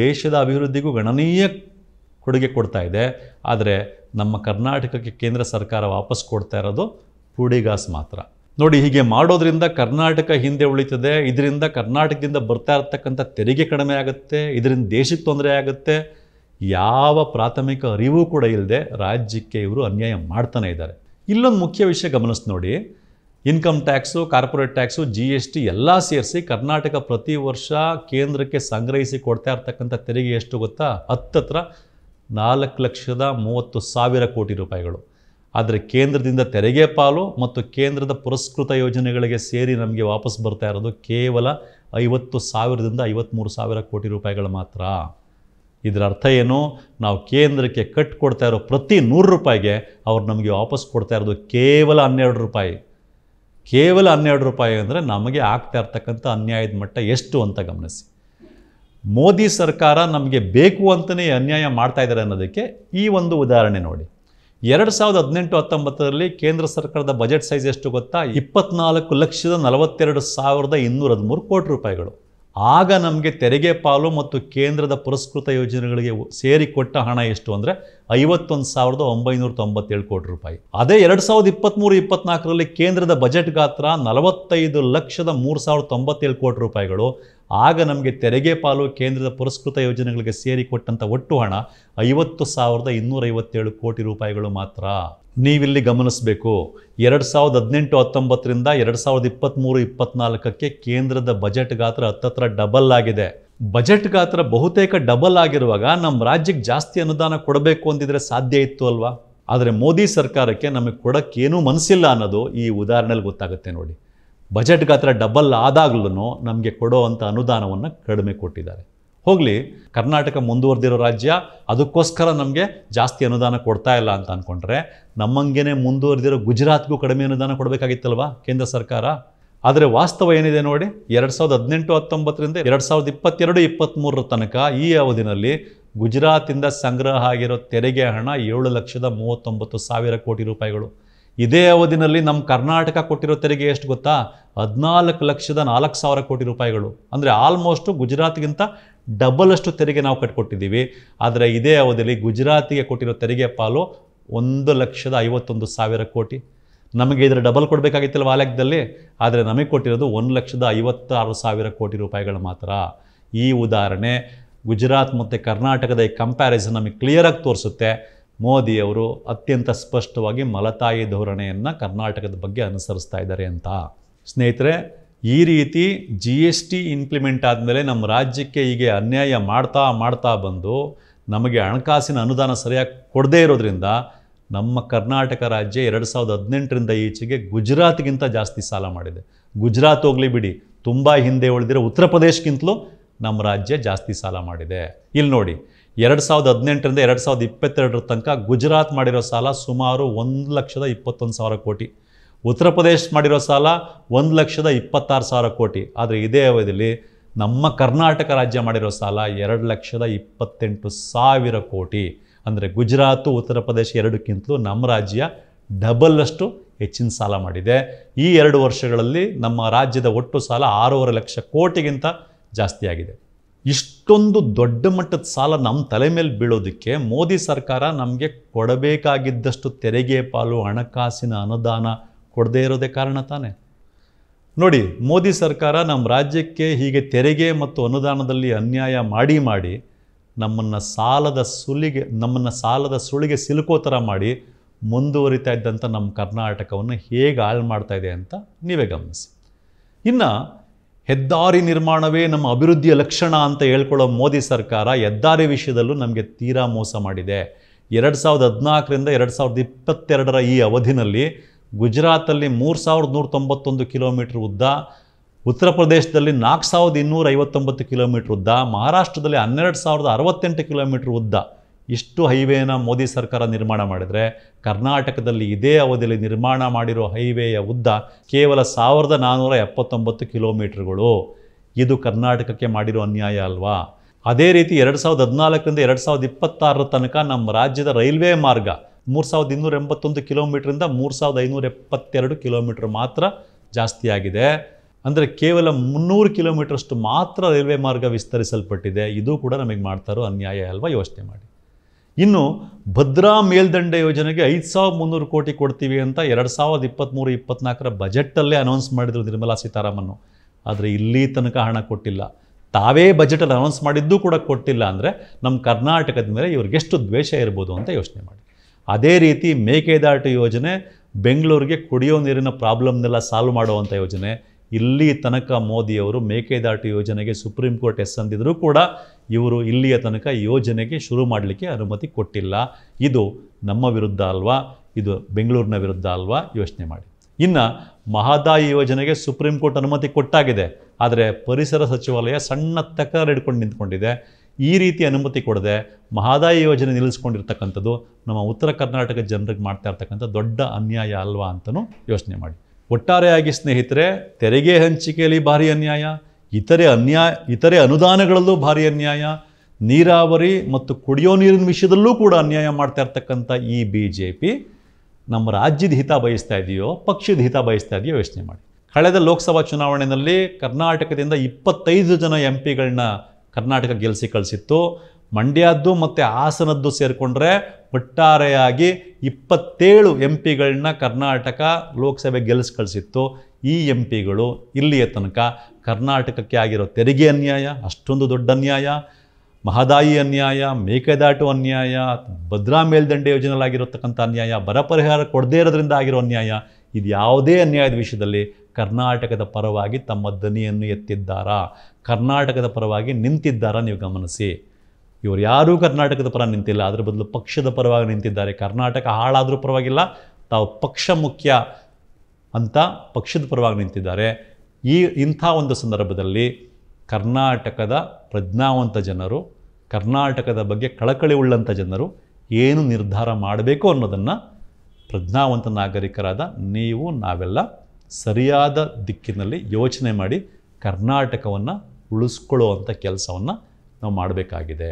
ದೇಶದ ಅಭಿವೃದ್ಧಿಗೂ ಗಣನೀಯ ಕೊಡುಗೆ ಕೊಡ್ತಾ ಇದೆ ಆದರೆ ನಮ್ಮ ಕರ್ನಾಟಕಕ್ಕೆ ಕೇಂದ್ರ ಸರ್ಕಾರ ವಾಪಸ್ ಕೊಡ್ತಾ ಇರೋದು ಪುಡಿಗಾಸ್ ಮಾತ್ರ ನೋಡಿ ಹೀಗೆ ಮಾಡೋದರಿಂದ ಕರ್ನಾಟಕ ಹಿಂದೆ ಉಳಿತದೆ ಇದರಿಂದ ಕರ್ನಾಟಕದಿಂದ ಬರ್ತಾ ಇರ್ತಕ್ಕಂಥ ತೆರಿಗೆ ಕಡಿಮೆ ಆಗುತ್ತೆ ಇದರಿಂದ ದೇಶಕ್ಕೆ ತೊಂದರೆ ಆಗುತ್ತೆ ಯಾವ ಪ್ರಾಥಮಿಕ ಅರಿವು ಕೂಡ ಇಲ್ಲದೆ ರಾಜ್ಯಕ್ಕೆ ಇವರು ಅನ್ಯಾಯ ಮಾಡ್ತಾನೆ ಇದ್ದಾರೆ ಇಲ್ಲೊಂದು ಮುಖ್ಯ ವಿಷಯ ಗಮನಿಸಿ ನೋಡಿ income tax corporate tax G S T ಎಲ್ಲ ಸೇರಿಸಿ ಕರ್ನಾಟಕ ಪ್ರತಿ ವರ್ಷ ಕೇಂದ್ರಕ್ಕೆ ಸಂಗ್ರಹಿಸಿ ಕೊಡ್ತಾ ಇರ್ತಕ್ಕಂಥ ತೆರಿಗೆ ಎಷ್ಟು ಗೊತ್ತಾ ಹತ್ತತ್ರ ನಾಲ್ಕು ಲಕ್ಷದ ಮೂವತ್ತು ಸಾವಿರ ಕೋಟಿ ರೂಪಾಯಿಗಳು ಆದರೆ ಕೇಂದ್ರದಿಂದ ತೆರಿಗೆ ಪಾಲು ಮತ್ತು ಕೇಂದ್ರದ ಪುರಸ್ಕೃತ ಯೋಜನೆಗಳಿಗೆ ಸೇರಿ ನಮಗೆ ವಾಪಸ್ ಬರ್ತಾ ಇರೋದು ಕೇವಲ ಐವತ್ತು ಸಾವಿರದಿಂದ ಐವತ್ತ್ಮೂರು ಸಾವಿರ ಕೋಟಿ ರೂಪಾಯಿಗಳು ಮಾತ್ರ ಇದರ ಅರ್ಥ ಏನು ನಾವು ಕೇಂದ್ರಕ್ಕೆ ಕಟ್ ಕೊಡ್ತಾ ಇರೋ ಪ್ರತಿ ನೂರು ರೂಪಾಯಿಗೆ ಅವ್ರು ನಮಗೆ ವಾಪಸ್ ಕೊಡ್ತಾ ಇರೋದು ಕೇವಲ ಹನ್ನೆರಡು ರೂಪಾಯಿ ಕೇವಲ ಹನ್ನೆರಡು ರೂಪಾಯಿ ಅಂದರೆ ನಮಗೆ ಆಗ್ತಾ ಇರ್ತಕ್ಕಂಥ ಅನ್ಯಾಯದ ಮಟ್ಟ ಎಷ್ಟು ಅಂತ ಗಮನಿಸಿ ಮೋದಿ ಸರ್ಕಾರ ನಮಗೆ ಬೇಕು ಅಂತಲೇ ಅನ್ಯಾಯ ಮಾಡ್ತಾ ಇದ್ದಾರೆ ಅನ್ನೋದಕ್ಕೆ ಈ ಒಂದು ಉದಾಹರಣೆ ನೋಡಿ ಎರಡು ಸಾವಿರದ ಹದಿನೆಂಟು ಹತ್ತೊಂಬತ್ತರಲ್ಲಿ ಕೇಂದ್ರ ಸರ್ಕಾರದ ಬಜೆಟ್ ಸೈಜ್ ಎಷ್ಟು ಗೊತ್ತಾ ಇಪ್ಪತ್ನಾಲ್ಕು ಲಕ್ಷದ ನಲವತ್ತೆರಡು ಸಾವಿರದ ಇನ್ನೂರ ಹದಿಮೂರು ಕೋಟಿ ರೂಪಾಯಿಗಳು ಆಗ ನಮಗೆ ತೆರಿಗೆ ಪಾಲು ಮತ್ತು ಕೇಂದ್ರದ ಪುರಸ್ಕೃತ ಯೋಜನೆಗಳಿಗೆ ಸೇರಿ ಕೊಟ್ಟ ಹಣ ಎಷ್ಟು ಅಂದರೆ ಐವತ್ತೊಂದು ಸಾವಿರದ ಒಂಬೈನೂರ ತೊಂಬತ್ತೇಳು ಕೋಟಿ ರೂಪಾಯಿ ಅದೇ ಎರಡು ಸಾವಿರದ ಇಪ್ಪತ್ತ್ಮೂರು ಇಪ್ಪತ್ನಾಲ್ಕರಲ್ಲಿ ಕೇಂದ್ರದ ಬಜೆಟ್ ಗಾತ್ರ ನಲವತ್ತೈದು ಲಕ್ಷದ ಮೂರು ಸಾವಿರದ ತೊಂಬತ್ತೇಳು ಕೋಟಿ ರೂಪಾಯಿಗಳು ಆಗ ನಮಗೆ ತೆರಿಗೆ ಪಾಲು ಕೇಂದ್ರದ ಪುರಸ್ಕೃತ ಯೋಜನೆಗಳಿಗೆ ಸೇರಿ ಕೊಟ್ಟಂಥ ಒಟ್ಟು ಹಣ ಐವತ್ತು ಸಾವಿರದ ಇನ್ನೂರೈವತ್ತೇಳು ಕೋಟಿ ರೂಪಾಯಿಗಳು ಮಾತ್ರ ನೀವಿಲ್ಲಿ ಗಮನಿಸಬೇಕು ಎರಡು ಸಾವಿರದ ಹದಿನೆಂಟು ಹತ್ತೊಂಬತ್ತರಿಂದ ಎರಡು ಸಾವಿರದ ಇಪ್ಪತ್ತ್ಮೂರು ಇಪ್ಪತ್ತ್ನಾಲ್ಕಕ್ಕೆ ಕೇಂದ್ರದ ಬಜೆಟ್ ಗಾತ್ರ ಹತ್ತತ್ರ ಡಬಲ್ ಆಗಿದೆ ಬಜೆಟ್ ಗಾತ್ರ ಬಹುತೇಕ ಡಬಲ್ ಆಗಿರುವಾಗ ನಮ್ಮ ರಾಜ್ಯಕ್ಕೆ ಜಾಸ್ತಿ ಅನುದಾನ ಕೊಡಬೇಕು ಅಂದಿದ್ರೆ ಸಾಧ್ಯ ಇತ್ತು ಅಲ್ವಾ ಆದರೆ ಮೋದಿ ಸರ್ಕಾರಕ್ಕೆ ನಮಗೆ ಕೊಡೋಕ್ಕೇನೂ ಮನಸ್ಸಿಲ್ಲ ಅನ್ನೋದು ಈ ಉದಾಹರಣೆಯಲ್ಲಿ ಗೊತ್ತಾಗುತ್ತೆ ನೋಡಿ ಬಜೆಟ್ ಗಾತ್ರ ಡಬಲ್ ಆದಾಗ್ಲೂ ನಮಗೆ ಕೊಡೋ ಅಂಥ ಅನುದಾನವನ್ನು ಕಡಿಮೆ ಕೊಟ್ಟಿದ್ದಾರೆ ಹೋಗಲಿ ಕರ್ನಾಟಕ ಮುಂದುವರೆದಿರೋ ರಾಜ್ಯ ಅದಕ್ಕೋಸ್ಕರ ನಮಗೆ ಜಾಸ್ತಿ ಅನುದಾನ ಕೊಡ್ತಾ ಇಲ್ಲ ಅಂತ ಅಂದ್ಕೊಂಡ್ರೆ ನಮ್ಮಂಗೆನೇ ಮುಂದುವರೆದಿರೋ ಗುಜರಾತ್ಗೂ ಕಡಿಮೆ ಅನುದಾನ ಕೊಡಬೇಕಾಗಿತ್ತಲ್ವಾ ಕೇಂದ್ರ ಸರ್ಕಾರ ಆದರೆ ವಾಸ್ತವ ಏನಿದೆ ನೋಡಿ ಎರಡು ಸಾವಿರದ ಹದಿನೆಂಟು ಹತ್ತೊಂಬತ್ತರಿಂದ ಎರಡು ಸಾವಿರದ ಇಪ್ಪತ್ತೆರಡು ಇಪ್ಪತ್ತ್ಮೂರರ ತನಕ ಈ ಅವಧಿನಲ್ಲಿ ಗುಜರಾತಿಂದ ಸಂಗ್ರಹ ಆಗಿರೋ ತೆರಿಗೆ ಹಣ ಏಳು ಲಕ್ಷದ ಮೂವತ್ತೊಂಬತ್ತು ಸಾವಿರ ಕೋಟಿ ರೂಪಾಯಿಗಳು ಇದೇ ಅವಧಿನಲ್ಲಿ ನಮ್ಮ ಕರ್ನಾಟಕ ಕೊಟ್ಟಿರೋ ತೆರಿಗೆ ಎಷ್ಟು ಗೊತ್ತಾ ಹದಿನಾಲ್ಕು ಲಕ್ಷದ ನಾಲ್ಕು ಸಾವಿರ ಕೋಟಿ ರೂಪಾಯಿಗಳು ಅಂದರೆ ಆಲ್ಮೋಸ್ಟು ಗುಜರಾತ್ಗಿಂತ ಡಬಲಷ್ಟು ತೆರಿಗೆ ನಾವು ಕಟ್ಕೊಟ್ಟಿದ್ದೀವಿ ಆದರೆ ಇದೇ ಅವಧಿಯಲ್ಲಿ ಗುಜರಾತಿಗೆ ಕೊಟ್ಟಿರೋ ತೆರಿಗೆ ಪಾಲು ಒಂದು ಲಕ್ಷದ ಐವತ್ತೊಂದು ಸಾವಿರ ಕೋಟಿ ನಮಗೆ ಇದರ ಡಬಲ್ ಕೊಡಬೇಕಾಗಿತ್ತಲ್ಲ ವಾಲ್ಯಕ್ದಲ್ಲಿ ಆದರೆ ನಮಗೆ ಕೊಟ್ಟಿರೋದು ಒಂದು ಲಕ್ಷದ ಐವತ್ತಾರು ಸಾವಿರ ಕೋಟಿ ರೂಪಾಯಿಗಳು ಮಾತ್ರ ಈ ಉದಾಹರಣೆ ಗುಜರಾತ್ ಮತ್ತು ಕರ್ನಾಟಕದ ಈ ಕಂಪ್ಯಾರಿಸನ್ ನಮಗೆ ಕ್ಲಿಯರಾಗಿ ತೋರಿಸುತ್ತೆ ಮೋದಿಯವರು ಅತ್ಯಂತ ಸ್ಪಷ್ಟವಾಗಿ ಮಲತಾಯಿ ಧೋರಣೆಯನ್ನು ಕರ್ನಾಟಕದ ಬಗ್ಗೆ ಅನುಸರಿಸ್ತಾ ಇದ್ದಾರೆ ಅಂತ ಸ್ನೇಹಿತರೆ ಈ ರೀತಿ ಜಿ ಎಸ್ ಟಿ ಇಂಪ್ಲಿಮೆಂಟ್ ಆದಮೇಲೆ ನಮ್ಮ ರಾಜ್ಯಕ್ಕೆ ಹೀಗೆ ಅನ್ಯಾಯ ಮಾಡ್ತಾ ಮಾಡ್ತಾ ಬಂದು ನಮಗೆ ಹಣಕಾಸಿನ ಅನುದಾನ ಸರಿಯಾಗಿ ಕೊಡದೇ ಇರೋದ್ರಿಂದ ನಮ್ಮ ಕರ್ನಾಟಕ ರಾಜ್ಯ ಎರಡು ಸಾವಿರದ ಹದಿನೆಂಟರಿಂದ ಈಚೆಗೆ ಗುಜರಾತ್ಗಿಂತ ಜಾಸ್ತಿ ಸಾಲ ಮಾಡಿದೆ ಗುಜರಾತ್ ಹೋಗಲಿ ಬಿಡಿ ತುಂಬ ಹಿಂದೆ ಉಳಿದಿರೋ ಉತ್ತರ ಪ್ರದೇಶಕ್ಕಿಂತಲೂ ನಮ್ಮ ರಾಜ್ಯ ಜಾಸ್ತಿ ಸಾಲ ಮಾಡಿದೆ ಇಲ್ಲಿ ನೋಡಿ ಎರಡು ಸಾವಿರದ ಹದಿನೆಂಟರಿಂದ ಎರಡು ಸಾವಿರದ ಇಪ್ಪತ್ತೆರಡರ ತನಕ ಗುಜರಾತ್ ಮಾಡಿರೋ ಸಾಲ ಸುಮಾರು ಒಂದು ಲಕ್ಷದ ಇಪ್ಪತ್ತೊಂದು ಸಾವಿರ ಕೋಟಿ ಉತ್ತರ ಪ್ರದೇಶ ಮಾಡಿರೋ ಸಾಲ ಒಂದು ಲಕ್ಷದ ಇಪ್ಪತ್ತಾರು ಸಾವಿರ ಕೋಟಿ ಆದರೆ ಇದೇ ಅವಧಿಯಲ್ಲಿ ನಮ್ಮ ಕರ್ನಾಟಕ ರಾಜ್ಯ ಮಾಡಿರೋ ಸಾಲ ಎರಡು ಲಕ್ಷದ ಇಪ್ಪತ್ತೆಂಟು ಸಾವಿರ ಕೋಟಿ ಅಂದರೆ ಗುಜರಾತು ಉತ್ತರ ಪ್ರದೇಶ ಎರಡಕ್ಕಿಂತಲೂ ನಮ್ಮ ರಾಜ್ಯ ಡಬಲ್ಲಷ್ಟು ಹೆಚ್ಚಿನ ಸಾಲ ಮಾಡಿದೆ ಈ ಎರಡು ವರ್ಷಗಳಲ್ಲಿ ನಮ್ಮ ರಾಜ್ಯದ ಒಟ್ಟು ಸಾಲ ಆರೂವರೆ ಲಕ್ಷ ಕೋಟಿಗಿಂತ ಜಾಸ್ತಿಯಾಗಿದೆ ಇಷ್ಟೊಂದು ದೊಡ್ಡ ಮಟ್ಟದ ಸಾಲ ನಮ್ಮ ತಲೆ ಮೇಲೆ ಬೀಳೋದಕ್ಕೆ ಮೋದಿ ಸರ್ಕಾರ ನಮಗೆ ಕೊಡಬೇಕಾಗಿದ್ದಷ್ಟು ತೆರಿಗೆ ಪಾಲು ಹಣಕಾಸಿನ ಅನುದಾನ ಕೊಡದೇ ಇರೋದೇ ಕಾರಣ ತಾನೇ ನೋಡಿ ಮೋದಿ ಸರ್ಕಾರ ನಮ್ಮ ರಾಜ್ಯಕ್ಕೆ ಹೀಗೆ ತೆರಿಗೆ ಮತ್ತು ಅನುದಾನದಲ್ಲಿ ಅನ್ಯಾಯ ಮಾಡಿ ಮಾಡಿ ನಮ್ಮನ್ನು ಸಾಲದ ಸುಲಿಗೆ ನಮ್ಮನ್ನು ಸಾಲದ ಸುಳಿಗೆ ಸಿಲುಕೋ ಥರ ಮಾಡಿ ಮುಂದುವರಿತಾ ಇದ್ದಂಥ ನಮ್ಮ ಕರ್ನಾಟಕವನ್ನು ಹೇಗೆ ಹಾಳು ಮಾಡ್ತಾ ಇದೆ ಅಂತ ನೀವೇ ಗಮನಿಸಿ ಇನ್ನು ಹೆದ್ದಾರಿ ನಿರ್ಮಾಣವೇ ನಮ್ಮ ಅಭಿವೃದ್ಧಿಯ ಲಕ್ಷಣ ಅಂತ ಹೇಳ್ಕೊಳ್ಳೋ ಮೋದಿ ಸರ್ಕಾರ ಹೆದ್ದಾರಿ ವಿಷಯದಲ್ಲೂ ನಮಗೆ ತೀರಾ ಮೋಸ ಮಾಡಿದೆ ಎರಡು ಸಾವಿರದ ಹದಿನಾಲ್ಕರಿಂದ ಎರಡು ಸಾವಿರದ ಇಪ್ಪತ್ತೆರಡರ ಈ ಅವಧಿನಲ್ಲಿ ಗುಜರಾತಲ್ಲಿ ಮೂರು ಸಾವಿರದ ನೂರ ತೊಂಬತ್ತೊಂದು ಕಿಲೋಮೀಟ್ರ್ ಉದ್ದ ಉತ್ತರ ಪ್ರದೇಶದಲ್ಲಿ ನಾಲ್ಕು ಸಾವಿರದ ಇನ್ನೂರ ಐವತ್ತೊಂಬತ್ತು ಕಿಲೋಮೀಟ್ರ್ ಉದ್ದ ಮಹಾರಾಷ್ಟ್ರದಲ್ಲಿ ಹನ್ನೆರಡು ಸಾವಿರದ ಅರವತ್ತೆಂಟು ಕಿಲೋಮೀಟ್ರ್ ಉದ್ದ ಇಷ್ಟು ಹೈವೇನ ಮೋದಿ ಸರ್ಕಾರ ನಿರ್ಮಾಣ ಮಾಡಿದರೆ ಕರ್ನಾಟಕದಲ್ಲಿ ಇದೇ ಅವಧಿಯಲ್ಲಿ ನಿರ್ಮಾಣ ಮಾಡಿರೋ ಹೈವೇಯ ಉದ್ದ ಕೇವಲ ಸಾವಿರದ ನಾನ್ನೂರ ಎಪ್ಪತ್ತೊಂಬತ್ತು ಕಿಲೋಮೀಟ್ರ್ಗಳು ಇದು ಕರ್ನಾಟಕಕ್ಕೆ ಮಾಡಿರೋ ಅನ್ಯಾಯ ಅಲ್ವಾ ಅದೇ ರೀತಿ ಎರಡು ಸಾವಿರದ ಹದಿನಾಲ್ಕರಿಂದ ಎರಡು ಸಾವಿರದ ಇಪ್ಪತ್ತಾರರ ತನಕ ನಮ್ಮ ರಾಜ್ಯದ ರೈಲ್ವೆ ಮಾರ್ಗ ಮೂರು ಸಾವಿರದ ಇನ್ನೂರ ಎಂಬತ್ತೊಂದು ಕಿಲೋಮೀಟ್ರಿಂದ ಮೂರು ಸಾವಿರದ ಐನೂರ ಎಪ್ಪತ್ತೆರಡು ಕಿಲೋಮೀಟ್ರ್ ಮಾತ್ರ ಜಾಸ್ತಿ ಆಗಿದೆ ಅಂದರೆ ಕೇವಲ ಮುನ್ನೂರು ಕಿಲೋಮೀಟ್ರಷ್ಟು ಮಾತ್ರ ರೈಲ್ವೆ ಮಾರ್ಗ ವಿಸ್ತರಿಸಲ್ಪಟ್ಟಿದೆ ಇದು ಕೂಡ ನಮಗೆ ಮಾಡ್ತಾರೋ ಅನ್ಯಾಯ ಅಲ್ವಾ ಯೋಚನೆ ಮಾಡಿ ಇನ್ನು ಭದ್ರಾ ಮೇಲ್ದಂಡೆ ಯೋಜನೆಗೆ ಐದು ಸಾವಿರದ ಮುನ್ನೂರು ಕೋಟಿ ಕೊಡ್ತೀವಿ ಅಂತ ಎರಡು ಸಾವಿರದ ಇಪ್ಪತ್ತ್ಮೂರು ಇಪ್ಪತ್ನಾಲ್ಕರ ಬಜೆಟ್ಟಲ್ಲೇ ಅನೌನ್ಸ್ ಮಾಡಿದರು ನಿರ್ಮಲಾ ಸೀತಾರಾಮನ್ನು ಆದರೆ ಇಲ್ಲಿ ತನಕ ಹಣ ಕೊಟ್ಟಿಲ್ಲ ತಾವೇ ಬಜೆಟಲ್ಲಿ ಅನೌನ್ಸ್ ಮಾಡಿದ್ದು ಕೂಡ ಕೊಟ್ಟಿಲ್ಲ ಅಂದರೆ ನಮ್ಮ ಕರ್ನಾಟಕದ ಮೇಲೆ ಇವ್ರಿಗೆಷ್ಟು ದ್ವೇಷ ಇರ್ಬೋದು ಅಂತ ಯೋಚನೆ ಮಾಡಿ ಅದೇ ರೀತಿ ಮೇಕೆದಾಟು ಯೋಜನೆ ಬೆಂಗಳೂರಿಗೆ ಕುಡಿಯೋ ನೀರಿನ ಪ್ರಾಬ್ಲಮ್ನೆಲ್ಲ ಸಾಲ್ವ್ ಮಾಡುವಂಥ ಯೋಜನೆ ಇಲ್ಲಿ ತನಕ ಮೋದಿಯವರು ಮೇಕೆದಾಟು ಯೋಜನೆಗೆ ಸುಪ್ರೀಂ ಕೋರ್ಟ್ ಎಸ್ ಅಂದಿದ್ರು ಕೂಡ ಇವರು ಇಲ್ಲಿಯ ತನಕ ಯೋಜನೆಗೆ ಶುರು ಮಾಡಲಿಕ್ಕೆ ಅನುಮತಿ ಕೊಟ್ಟಿಲ್ಲ ಇದು ನಮ್ಮ ವಿರುದ್ಧ ಅಲ್ವಾ ಇದು ಬೆಂಗಳೂರಿನ ವಿರುದ್ಧ ಅಲ್ವಾ ಯೋಚನೆ ಮಾಡಿ ಇನ್ನು ಮಹದಾಯಿ ಯೋಜನೆಗೆ ಸುಪ್ರೀಂ ಕೋರ್ಟ್ ಅನುಮತಿ ಕೊಟ್ಟಾಗಿದೆ ಆದರೆ ಪರಿಸರ ಸಚಿವಾಲಯ ಸಣ್ಣ ತಕರಾರು ಹಿಡ್ಕೊಂಡು ನಿಂತ್ಕೊಂಡಿದೆ ಈ ರೀತಿ ಅನುಮತಿ ಕೊಡದೆ ಮಹದಾಯಿ ಯೋಜನೆ ನಿಲ್ಲಿಸ್ಕೊಂಡಿರ್ತಕ್ಕಂಥದ್ದು ನಮ್ಮ ಉತ್ತರ ಕರ್ನಾಟಕ ಜನರಿಗೆ ಮಾಡ್ತಾ ಇರ್ತಕ್ಕಂಥ ದೊಡ್ಡ ಅನ್ಯಾಯ ಅಲ್ವಾ ಅಂತಲೂ ಯೋಚನೆ ಮಾಡಿ ಒಟ್ಟಾರೆಯಾಗಿ ಸ್ನೇಹಿತರೆ ತೆರಿಗೆ ಹಂಚಿಕೆಯಲ್ಲಿ ಭಾರಿ ಅನ್ಯಾಯ ಇತರೆ ಅನ್ಯಾಯ ಇತರೆ ಅನುದಾನಗಳಲ್ಲೂ ಭಾರಿ ಅನ್ಯಾಯ ನೀರಾವರಿ ಮತ್ತು ಕುಡಿಯೋ ನೀರಿನ ವಿಷಯದಲ್ಲೂ ಕೂಡ ಅನ್ಯಾಯ ಮಾಡ್ತಾ ಇರ್ತಕ್ಕಂಥ ಈ ಬಿ ಜೆ ಪಿ ನಮ್ಮ ರಾಜ್ಯದ ಹಿತ ಬಯಸ್ತಾ ಇದೆಯೋ ಪಕ್ಷದ ಹಿತ ಬಯಸ್ತಾ ಇದೆಯೋ ಯೋಚನೆ ಮಾಡಿ ಕಳೆದ ಲೋಕಸಭಾ ಚುನಾವಣೆಯಲ್ಲಿ ಕರ್ನಾಟಕದಿಂದ ಇಪ್ಪತ್ತೈದು ಜನ ಎಂ ಪಿಗಳನ್ನ ಕರ್ನಾಟಕ ಗೆಲ್ಲಿಸಿ ಕಳಿಸಿತ್ತು ಮಂಡ್ಯದ್ದು ಮತ್ತು ಹಾಸನದ್ದು ಸೇರಿಕೊಂಡ್ರೆ ಒಟ್ಟಾರೆಯಾಗಿ ಇಪ್ಪತ್ತೇಳು ಎಂ ಪಿಗಳನ್ನ ಕರ್ನಾಟಕ ಲೋಕಸಭೆ ಗೆಲ್ಲಿಸಿ ಕಳಿಸಿತ್ತು ಈ ಎಂ ಪಿಗಳು ಇಲ್ಲಿಯ ತನಕ ಕರ್ನಾಟಕಕ್ಕೆ ಆಗಿರೋ ತೆರಿಗೆ ಅನ್ಯಾಯ ಅಷ್ಟೊಂದು ದೊಡ್ಡ ಅನ್ಯಾಯ ಮಹದಾಯಿ ಅನ್ಯಾಯ ಮೇಕೆದಾಟು ಅನ್ಯಾಯ ಭದ್ರಾ ಮೇಲ್ದಂಡೆ ಯೋಜನೆಗಳಾಗಿರತಕ್ಕಂಥ ಅನ್ಯಾಯ ಬರ ಪರಿಹಾರ ಕೊಡದೇ ಇರೋದ್ರಿಂದ ಆಗಿರೋ ಅನ್ಯಾಯ ಇದು ಯಾವುದೇ ಅನ್ಯಾಯದ ವಿಷಯದಲ್ಲಿ ಕರ್ನಾಟಕದ ಪರವಾಗಿ ತಮ್ಮ ದನಿಯನ್ನು ಎತ್ತಿದ್ದಾರಾ ಕರ್ನಾಟಕದ ಪರವಾಗಿ ನಿಂತಿದ್ದಾರಾ ನೀವು ಗಮನಿಸಿ ಇವರು ಯಾರೂ ಕರ್ನಾಟಕದ ಪರ ನಿಂತಿಲ್ಲ ಅದರ ಬದಲು ಪಕ್ಷದ ಪರವಾಗಿ ನಿಂತಿದ್ದಾರೆ ಕರ್ನಾಟಕ ಹಾಳಾದರೂ ಪರವಾಗಿಲ್ಲ ತಾವು ಪಕ್ಷ ಮುಖ್ಯ ಅಂತ ಪಕ್ಷದ ಪರವಾಗಿ ನಿಂತಿದ್ದಾರೆ ಈ ಇಂಥ ಒಂದು ಸಂದರ್ಭದಲ್ಲಿ ಕರ್ನಾಟಕದ ಪ್ರಜ್ಞಾವಂತ ಜನರು ಕರ್ನಾಟಕದ ಬಗ್ಗೆ ಕಳಕಳಿ ಉಳ್ಳಂಥ ಜನರು ಏನು ನಿರ್ಧಾರ ಮಾಡಬೇಕು ಅನ್ನೋದನ್ನು ಪ್ರಜ್ಞಾವಂತ ನಾಗರಿಕರಾದ ನೀವು ನಾವೆಲ್ಲ ಸರಿಯಾದ ದಿಕ್ಕಿನಲ್ಲಿ ಯೋಚನೆ ಮಾಡಿ ಕರ್ನಾಟಕವನ್ನು ಉಳಿಸ್ಕೊಳ್ಳುವಂಥ ಕೆಲಸವನ್ನು ನಾವು ಮಾಡಬೇಕಾಗಿದೆ